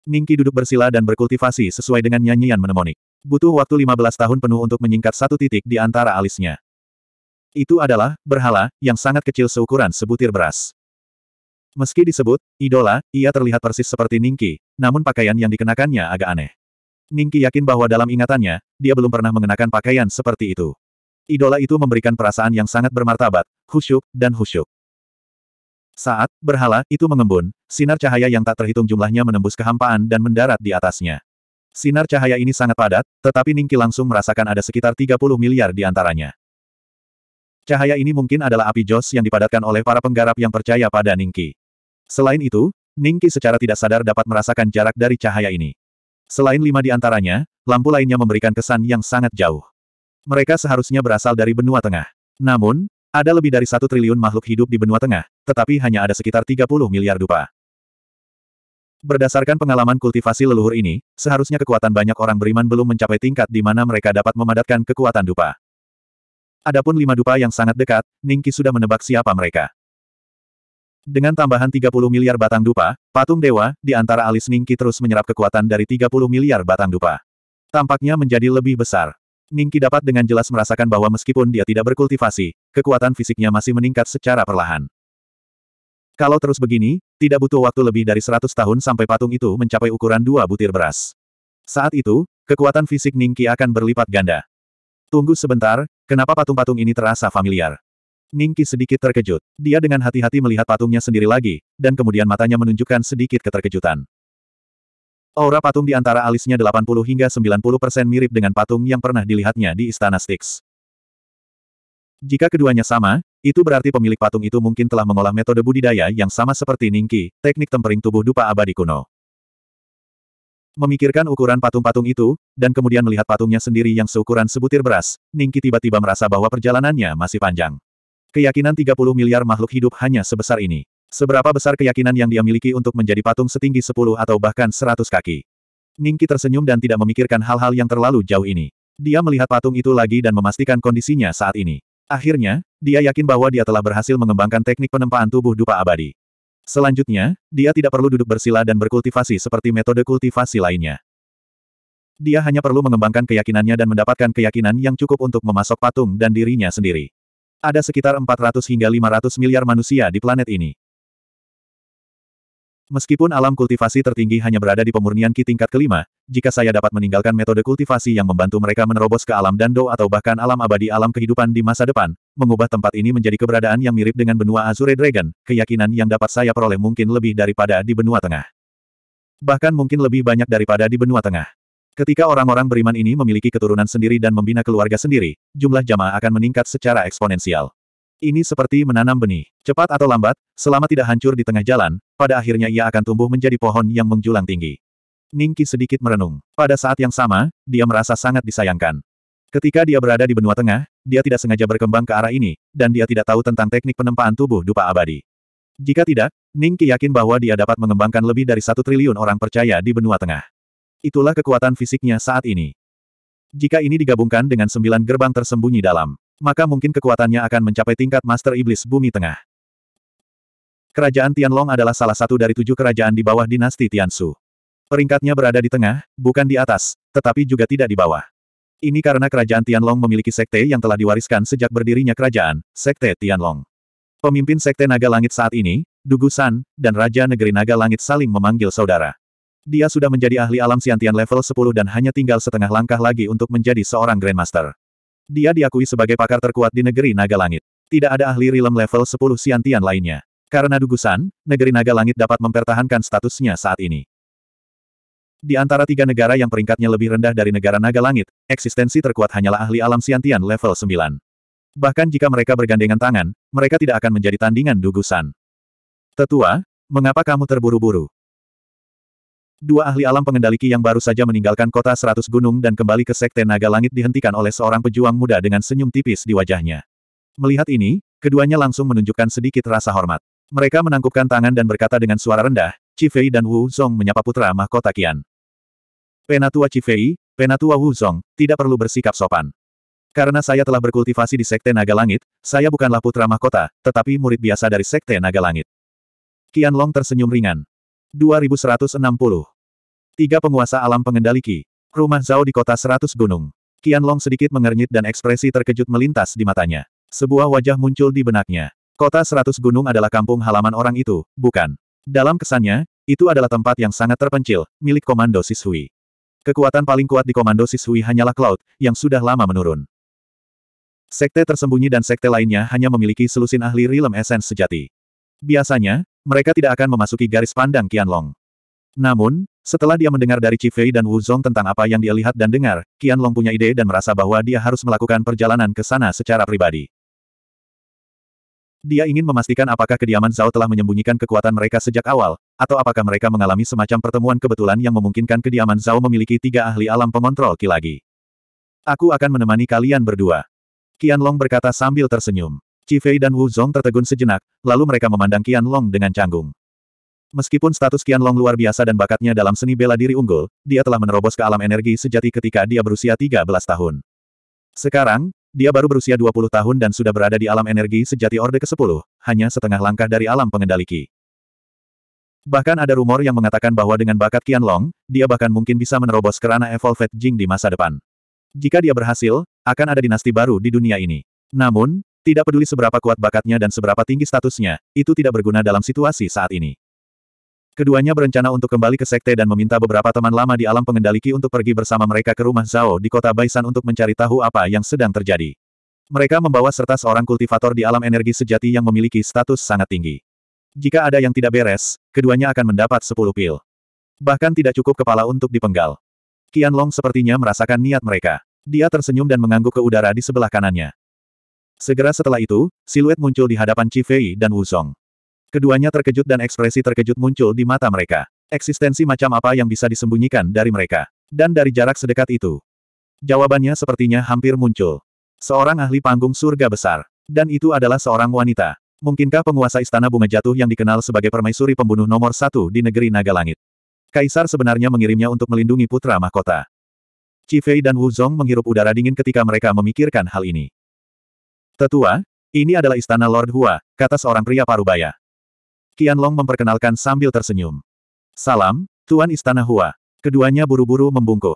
Ningki duduk bersila dan berkultivasi sesuai dengan nyanyian menemonik. Butuh waktu 15 tahun penuh untuk menyingkat satu titik di antara alisnya. Itu adalah, berhala, yang sangat kecil seukuran sebutir beras. Meski disebut, idola, ia terlihat persis seperti Ningki, namun pakaian yang dikenakannya agak aneh. Ningki yakin bahwa dalam ingatannya, dia belum pernah mengenakan pakaian seperti itu. Idola itu memberikan perasaan yang sangat bermartabat, khusyuk, dan khusyuk. Saat berhala itu mengembun, sinar cahaya yang tak terhitung jumlahnya menembus kehampaan dan mendarat di atasnya. Sinar cahaya ini sangat padat, tetapi Ningki langsung merasakan ada sekitar 30 miliar di antaranya. Cahaya ini mungkin adalah api Jos yang dipadatkan oleh para penggarap yang percaya pada Ningki. Selain itu, Ningki secara tidak sadar dapat merasakan jarak dari cahaya ini. Selain lima di antaranya, lampu lainnya memberikan kesan yang sangat jauh. Mereka seharusnya berasal dari benua tengah. Namun, ada lebih dari satu triliun makhluk hidup di benua tengah, tetapi hanya ada sekitar 30 miliar dupa. Berdasarkan pengalaman kultivasi leluhur ini, seharusnya kekuatan banyak orang beriman belum mencapai tingkat di mana mereka dapat memadatkan kekuatan dupa. Adapun lima dupa yang sangat dekat, Ningki sudah menebak siapa mereka. Dengan tambahan 30 miliar batang dupa, patung dewa, di antara alis Ningki terus menyerap kekuatan dari 30 miliar batang dupa. Tampaknya menjadi lebih besar. Ningki dapat dengan jelas merasakan bahwa meskipun dia tidak berkultivasi, kekuatan fisiknya masih meningkat secara perlahan. Kalau terus begini, tidak butuh waktu lebih dari 100 tahun sampai patung itu mencapai ukuran dua butir beras. Saat itu, kekuatan fisik Ningki akan berlipat ganda. Tunggu sebentar, kenapa patung-patung ini terasa familiar? Ningki sedikit terkejut. Dia dengan hati-hati melihat patungnya sendiri lagi, dan kemudian matanya menunjukkan sedikit keterkejutan. Aura patung di antara alisnya 80 hingga 90 persen mirip dengan patung yang pernah dilihatnya di Istana Styx. Jika keduanya sama, itu berarti pemilik patung itu mungkin telah mengolah metode budidaya yang sama seperti Ningki, teknik tempering tubuh dupa abadi kuno. Memikirkan ukuran patung-patung itu, dan kemudian melihat patungnya sendiri yang seukuran sebutir beras, Ningki tiba-tiba merasa bahwa perjalanannya masih panjang. Keyakinan 30 miliar makhluk hidup hanya sebesar ini. Seberapa besar keyakinan yang dia miliki untuk menjadi patung setinggi 10 atau bahkan 100 kaki. Ningki tersenyum dan tidak memikirkan hal-hal yang terlalu jauh ini. Dia melihat patung itu lagi dan memastikan kondisinya saat ini. Akhirnya, dia yakin bahwa dia telah berhasil mengembangkan teknik penempaan tubuh dupa abadi. Selanjutnya, dia tidak perlu duduk bersila dan berkultivasi seperti metode kultivasi lainnya. Dia hanya perlu mengembangkan keyakinannya dan mendapatkan keyakinan yang cukup untuk memasok patung dan dirinya sendiri. Ada sekitar 400 hingga 500 miliar manusia di planet ini. Meskipun alam kultivasi tertinggi hanya berada di pemurnian Ki tingkat kelima, jika saya dapat meninggalkan metode kultivasi yang membantu mereka menerobos ke alam Dando atau bahkan alam abadi alam kehidupan di masa depan, mengubah tempat ini menjadi keberadaan yang mirip dengan benua Azure Dragon, keyakinan yang dapat saya peroleh mungkin lebih daripada di benua tengah. Bahkan mungkin lebih banyak daripada di benua tengah. Ketika orang-orang beriman ini memiliki keturunan sendiri dan membina keluarga sendiri, jumlah jamaah akan meningkat secara eksponensial. Ini seperti menanam benih. Cepat atau lambat, selama tidak hancur di tengah jalan, pada akhirnya ia akan tumbuh menjadi pohon yang menjulang tinggi. Ningki sedikit merenung. Pada saat yang sama, dia merasa sangat disayangkan. Ketika dia berada di benua tengah, dia tidak sengaja berkembang ke arah ini, dan dia tidak tahu tentang teknik penempaan tubuh dupa abadi. Jika tidak, Ningki yakin bahwa dia dapat mengembangkan lebih dari satu triliun orang percaya di benua tengah. Itulah kekuatan fisiknya saat ini. Jika ini digabungkan dengan sembilan gerbang tersembunyi dalam maka mungkin kekuatannya akan mencapai tingkat Master Iblis Bumi Tengah. Kerajaan Tianlong adalah salah satu dari tujuh kerajaan di bawah dinasti Tiansu. Peringkatnya berada di tengah, bukan di atas, tetapi juga tidak di bawah. Ini karena kerajaan Tianlong memiliki sekte yang telah diwariskan sejak berdirinya kerajaan, Sekte Tianlong. Pemimpin Sekte Naga Langit saat ini, Dugusan, dan Raja Negeri Naga Langit saling memanggil saudara. Dia sudah menjadi ahli alam siantian level 10 dan hanya tinggal setengah langkah lagi untuk menjadi seorang Grandmaster. Dia diakui sebagai pakar terkuat di negeri Naga Langit. Tidak ada ahli rilem level 10 siantian lainnya. Karena dugusan, negeri Naga Langit dapat mempertahankan statusnya saat ini. Di antara tiga negara yang peringkatnya lebih rendah dari negara Naga Langit, eksistensi terkuat hanyalah ahli alam siantian level 9. Bahkan jika mereka bergandengan tangan, mereka tidak akan menjadi tandingan dugusan. Tetua, mengapa kamu terburu-buru? Dua ahli alam pengendali yang baru saja meninggalkan kota seratus gunung dan kembali ke Sekte Naga Langit dihentikan oleh seorang pejuang muda dengan senyum tipis di wajahnya. Melihat ini, keduanya langsung menunjukkan sedikit rasa hormat. Mereka menangkupkan tangan dan berkata dengan suara rendah, Cifei dan Wu Zong menyapa putra mahkota kian Penatua Cifei, Penatua Wu Zong, tidak perlu bersikap sopan. Karena saya telah berkultivasi di Sekte Naga Langit, saya bukanlah putra mahkota, tetapi murid biasa dari Sekte Naga Langit. kian Long tersenyum ringan. 2160. Tiga penguasa alam pengendali Ki. Rumah Zhao di kota seratus gunung. Qianlong sedikit mengernyit dan ekspresi terkejut melintas di matanya. Sebuah wajah muncul di benaknya. Kota seratus gunung adalah kampung halaman orang itu, bukan. Dalam kesannya, itu adalah tempat yang sangat terpencil, milik Komando Sishui. Kekuatan paling kuat di Komando Sishui hanyalah Cloud, yang sudah lama menurun. Sekte tersembunyi dan sekte lainnya hanya memiliki selusin ahli realm esens sejati. Biasanya, mereka tidak akan memasuki garis pandang Qianlong. Namun, setelah dia mendengar dari Cifei dan Wu Zong tentang apa yang dia lihat dan dengar, Qianlong punya ide dan merasa bahwa dia harus melakukan perjalanan ke sana secara pribadi. Dia ingin memastikan apakah kediaman Zhao telah menyembunyikan kekuatan mereka sejak awal, atau apakah mereka mengalami semacam pertemuan kebetulan yang memungkinkan kediaman Zhao memiliki tiga ahli alam pengontrol ki lagi. Aku akan menemani kalian berdua. Qianlong berkata sambil tersenyum. Fei dan Wu Zong tertegun sejenak, lalu mereka memandang Qian Long dengan canggung. Meskipun status Qian Long luar biasa dan bakatnya dalam seni bela diri unggul, dia telah menerobos ke alam energi sejati ketika dia berusia 13 tahun. Sekarang, dia baru berusia 20 tahun dan sudah berada di alam energi sejati Orde ke-10, hanya setengah langkah dari alam pengendali Qi. Bahkan ada rumor yang mengatakan bahwa dengan bakat Qian Long, dia bahkan mungkin bisa menerobos kerana Evolved Jing di masa depan. Jika dia berhasil, akan ada dinasti baru di dunia ini. Namun, tidak peduli seberapa kuat bakatnya dan seberapa tinggi statusnya, itu tidak berguna dalam situasi saat ini. Keduanya berencana untuk kembali ke sekte dan meminta beberapa teman lama di alam pengendali Ki untuk pergi bersama mereka ke rumah Zhao di kota Baisan untuk mencari tahu apa yang sedang terjadi. Mereka membawa serta seorang kultivator di alam energi sejati yang memiliki status sangat tinggi. Jika ada yang tidak beres, keduanya akan mendapat 10 pil. Bahkan tidak cukup kepala untuk dipenggal. Qianlong sepertinya merasakan niat mereka. Dia tersenyum dan mengangguk ke udara di sebelah kanannya. Segera setelah itu, siluet muncul di hadapan Chi Fei dan Wu Song. Keduanya terkejut dan ekspresi terkejut muncul di mata mereka. Eksistensi macam apa yang bisa disembunyikan dari mereka? Dan dari jarak sedekat itu? Jawabannya sepertinya hampir muncul. Seorang ahli panggung surga besar. Dan itu adalah seorang wanita. Mungkinkah penguasa istana bunga jatuh yang dikenal sebagai permaisuri pembunuh nomor satu di negeri naga langit? Kaisar sebenarnya mengirimnya untuk melindungi putra mahkota. Chi Fei dan Wu Zong menghirup udara dingin ketika mereka memikirkan hal ini. Tetua, ini adalah istana Lord Hua, kata seorang pria parubaya. Qianlong memperkenalkan sambil tersenyum. Salam, Tuan Istana Hua. Keduanya buru-buru membungkuk.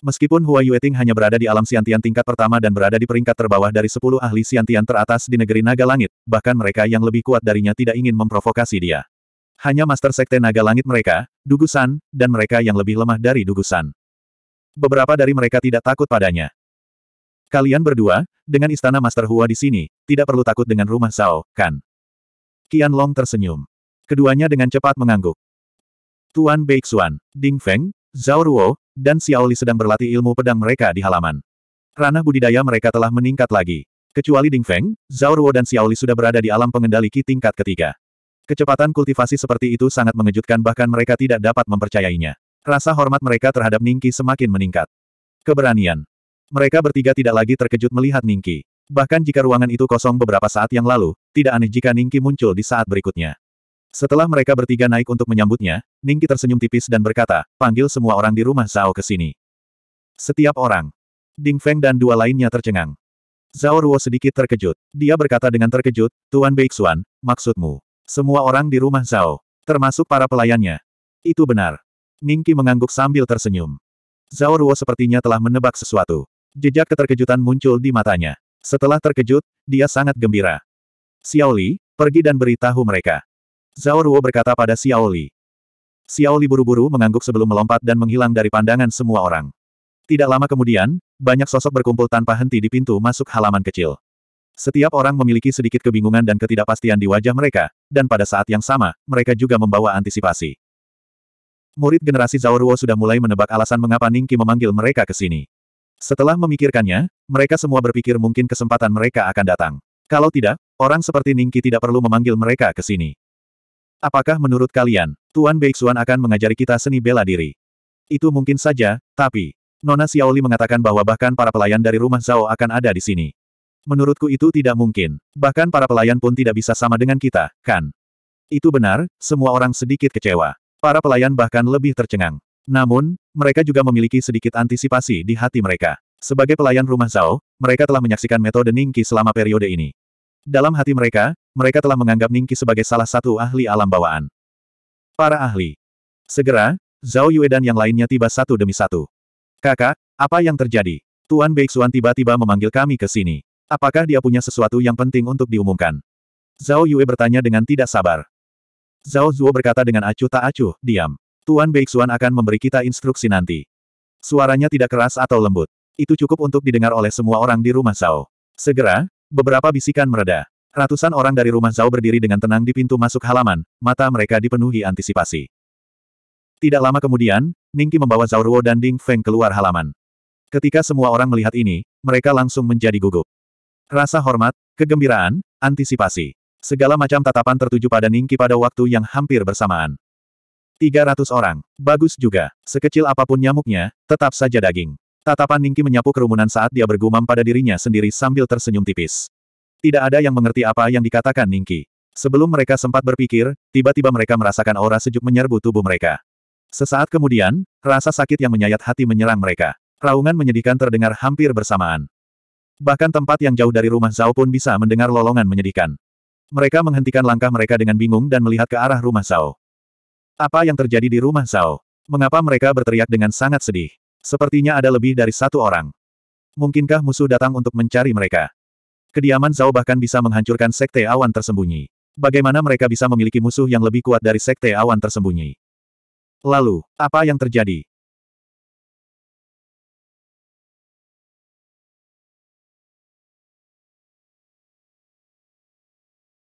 Meskipun Hua Yueting hanya berada di alam siantian tingkat pertama dan berada di peringkat terbawah dari sepuluh ahli siantian teratas di negeri Naga Langit, bahkan mereka yang lebih kuat darinya tidak ingin memprovokasi dia. Hanya Master Sekte Naga Langit mereka, Dugusan, dan mereka yang lebih lemah dari Dugusan. Beberapa dari mereka tidak takut padanya. Kalian berdua, dengan istana Master Hua di sini, tidak perlu takut dengan rumah Zhao, kan? Qian Long tersenyum. Keduanya dengan cepat mengangguk. Tuan Beixuan, Ding Feng, Zhao Ruo, dan Xiaoli sedang berlatih ilmu pedang mereka di halaman. Ranah budidaya mereka telah meningkat lagi. Kecuali Ding Feng, Zhao Ruo dan Xiaoli sudah berada di alam pengendali Qi tingkat ketiga. Kecepatan kultivasi seperti itu sangat mengejutkan bahkan mereka tidak dapat mempercayainya. Rasa hormat mereka terhadap Ningki semakin meningkat. Keberanian. Mereka bertiga tidak lagi terkejut melihat Ningki. Bahkan jika ruangan itu kosong beberapa saat yang lalu, tidak aneh jika Ningki muncul di saat berikutnya. Setelah mereka bertiga naik untuk menyambutnya, Ningki tersenyum tipis dan berkata, panggil semua orang di rumah Zhao ke sini. Setiap orang. Ding Feng dan dua lainnya tercengang. Zhao Ruo sedikit terkejut. Dia berkata dengan terkejut, Tuan Beixuan, maksudmu. Semua orang di rumah Zhao. Termasuk para pelayannya. Itu benar. Ningki mengangguk sambil tersenyum. Zhao Ruo sepertinya telah menebak sesuatu. Jejak keterkejutan muncul di matanya. Setelah terkejut, dia sangat gembira. Xiaoli, pergi dan beritahu mereka. Zhao Ruo berkata pada Xiaoli. Xiaoli buru-buru mengangguk sebelum melompat dan menghilang dari pandangan semua orang. Tidak lama kemudian, banyak sosok berkumpul tanpa henti di pintu masuk halaman kecil. Setiap orang memiliki sedikit kebingungan dan ketidakpastian di wajah mereka, dan pada saat yang sama, mereka juga membawa antisipasi. Murid generasi Zhao Ruo sudah mulai menebak alasan mengapa Ningki memanggil mereka ke sini. Setelah memikirkannya, mereka semua berpikir mungkin kesempatan mereka akan datang. Kalau tidak, orang seperti Ningki tidak perlu memanggil mereka ke sini. Apakah menurut kalian, Tuan Beixuan akan mengajari kita seni bela diri? Itu mungkin saja, tapi... Nona Xiaoli mengatakan bahwa bahkan para pelayan dari rumah Zhao akan ada di sini. Menurutku itu tidak mungkin. Bahkan para pelayan pun tidak bisa sama dengan kita, kan? Itu benar, semua orang sedikit kecewa. Para pelayan bahkan lebih tercengang. Namun, mereka juga memiliki sedikit antisipasi di hati mereka. Sebagai pelayan rumah Zhao, mereka telah menyaksikan metode Ningqi selama periode ini. Dalam hati mereka, mereka telah menganggap Ningqi sebagai salah satu ahli alam bawaan. Para ahli. Segera, Zhao Yue dan yang lainnya tiba satu demi satu. Kakak, apa yang terjadi? Tuan Beixuan tiba-tiba memanggil kami ke sini. Apakah dia punya sesuatu yang penting untuk diumumkan? Zhao Yue bertanya dengan tidak sabar. Zhao Zuo berkata dengan acuh tak acuh, diam. Tuan Beixuan akan memberi kita instruksi nanti. Suaranya tidak keras atau lembut. Itu cukup untuk didengar oleh semua orang di rumah Zhao. Segera, beberapa bisikan mereda. Ratusan orang dari rumah Zhao berdiri dengan tenang di pintu masuk halaman, mata mereka dipenuhi antisipasi. Tidak lama kemudian, Ningki membawa Zhao Ruo dan Ding Feng keluar halaman. Ketika semua orang melihat ini, mereka langsung menjadi gugup. Rasa hormat, kegembiraan, antisipasi. Segala macam tatapan tertuju pada Ningki pada waktu yang hampir bersamaan. 300 orang. Bagus juga. Sekecil apapun nyamuknya, tetap saja daging. Tatapan Ningki menyapu kerumunan saat dia bergumam pada dirinya sendiri sambil tersenyum tipis. Tidak ada yang mengerti apa yang dikatakan Ningki. Sebelum mereka sempat berpikir, tiba-tiba mereka merasakan aura sejuk menyerbu tubuh mereka. Sesaat kemudian, rasa sakit yang menyayat hati menyerang mereka. Raungan menyedihkan terdengar hampir bersamaan. Bahkan tempat yang jauh dari rumah Zhao pun bisa mendengar lolongan menyedihkan. Mereka menghentikan langkah mereka dengan bingung dan melihat ke arah rumah Zhao. Apa yang terjadi di rumah Zhao? Mengapa mereka berteriak dengan sangat sedih? Sepertinya ada lebih dari satu orang. Mungkinkah musuh datang untuk mencari mereka? Kediaman Zhao bahkan bisa menghancurkan sekte awan tersembunyi. Bagaimana mereka bisa memiliki musuh yang lebih kuat dari sekte awan tersembunyi? Lalu, apa yang terjadi?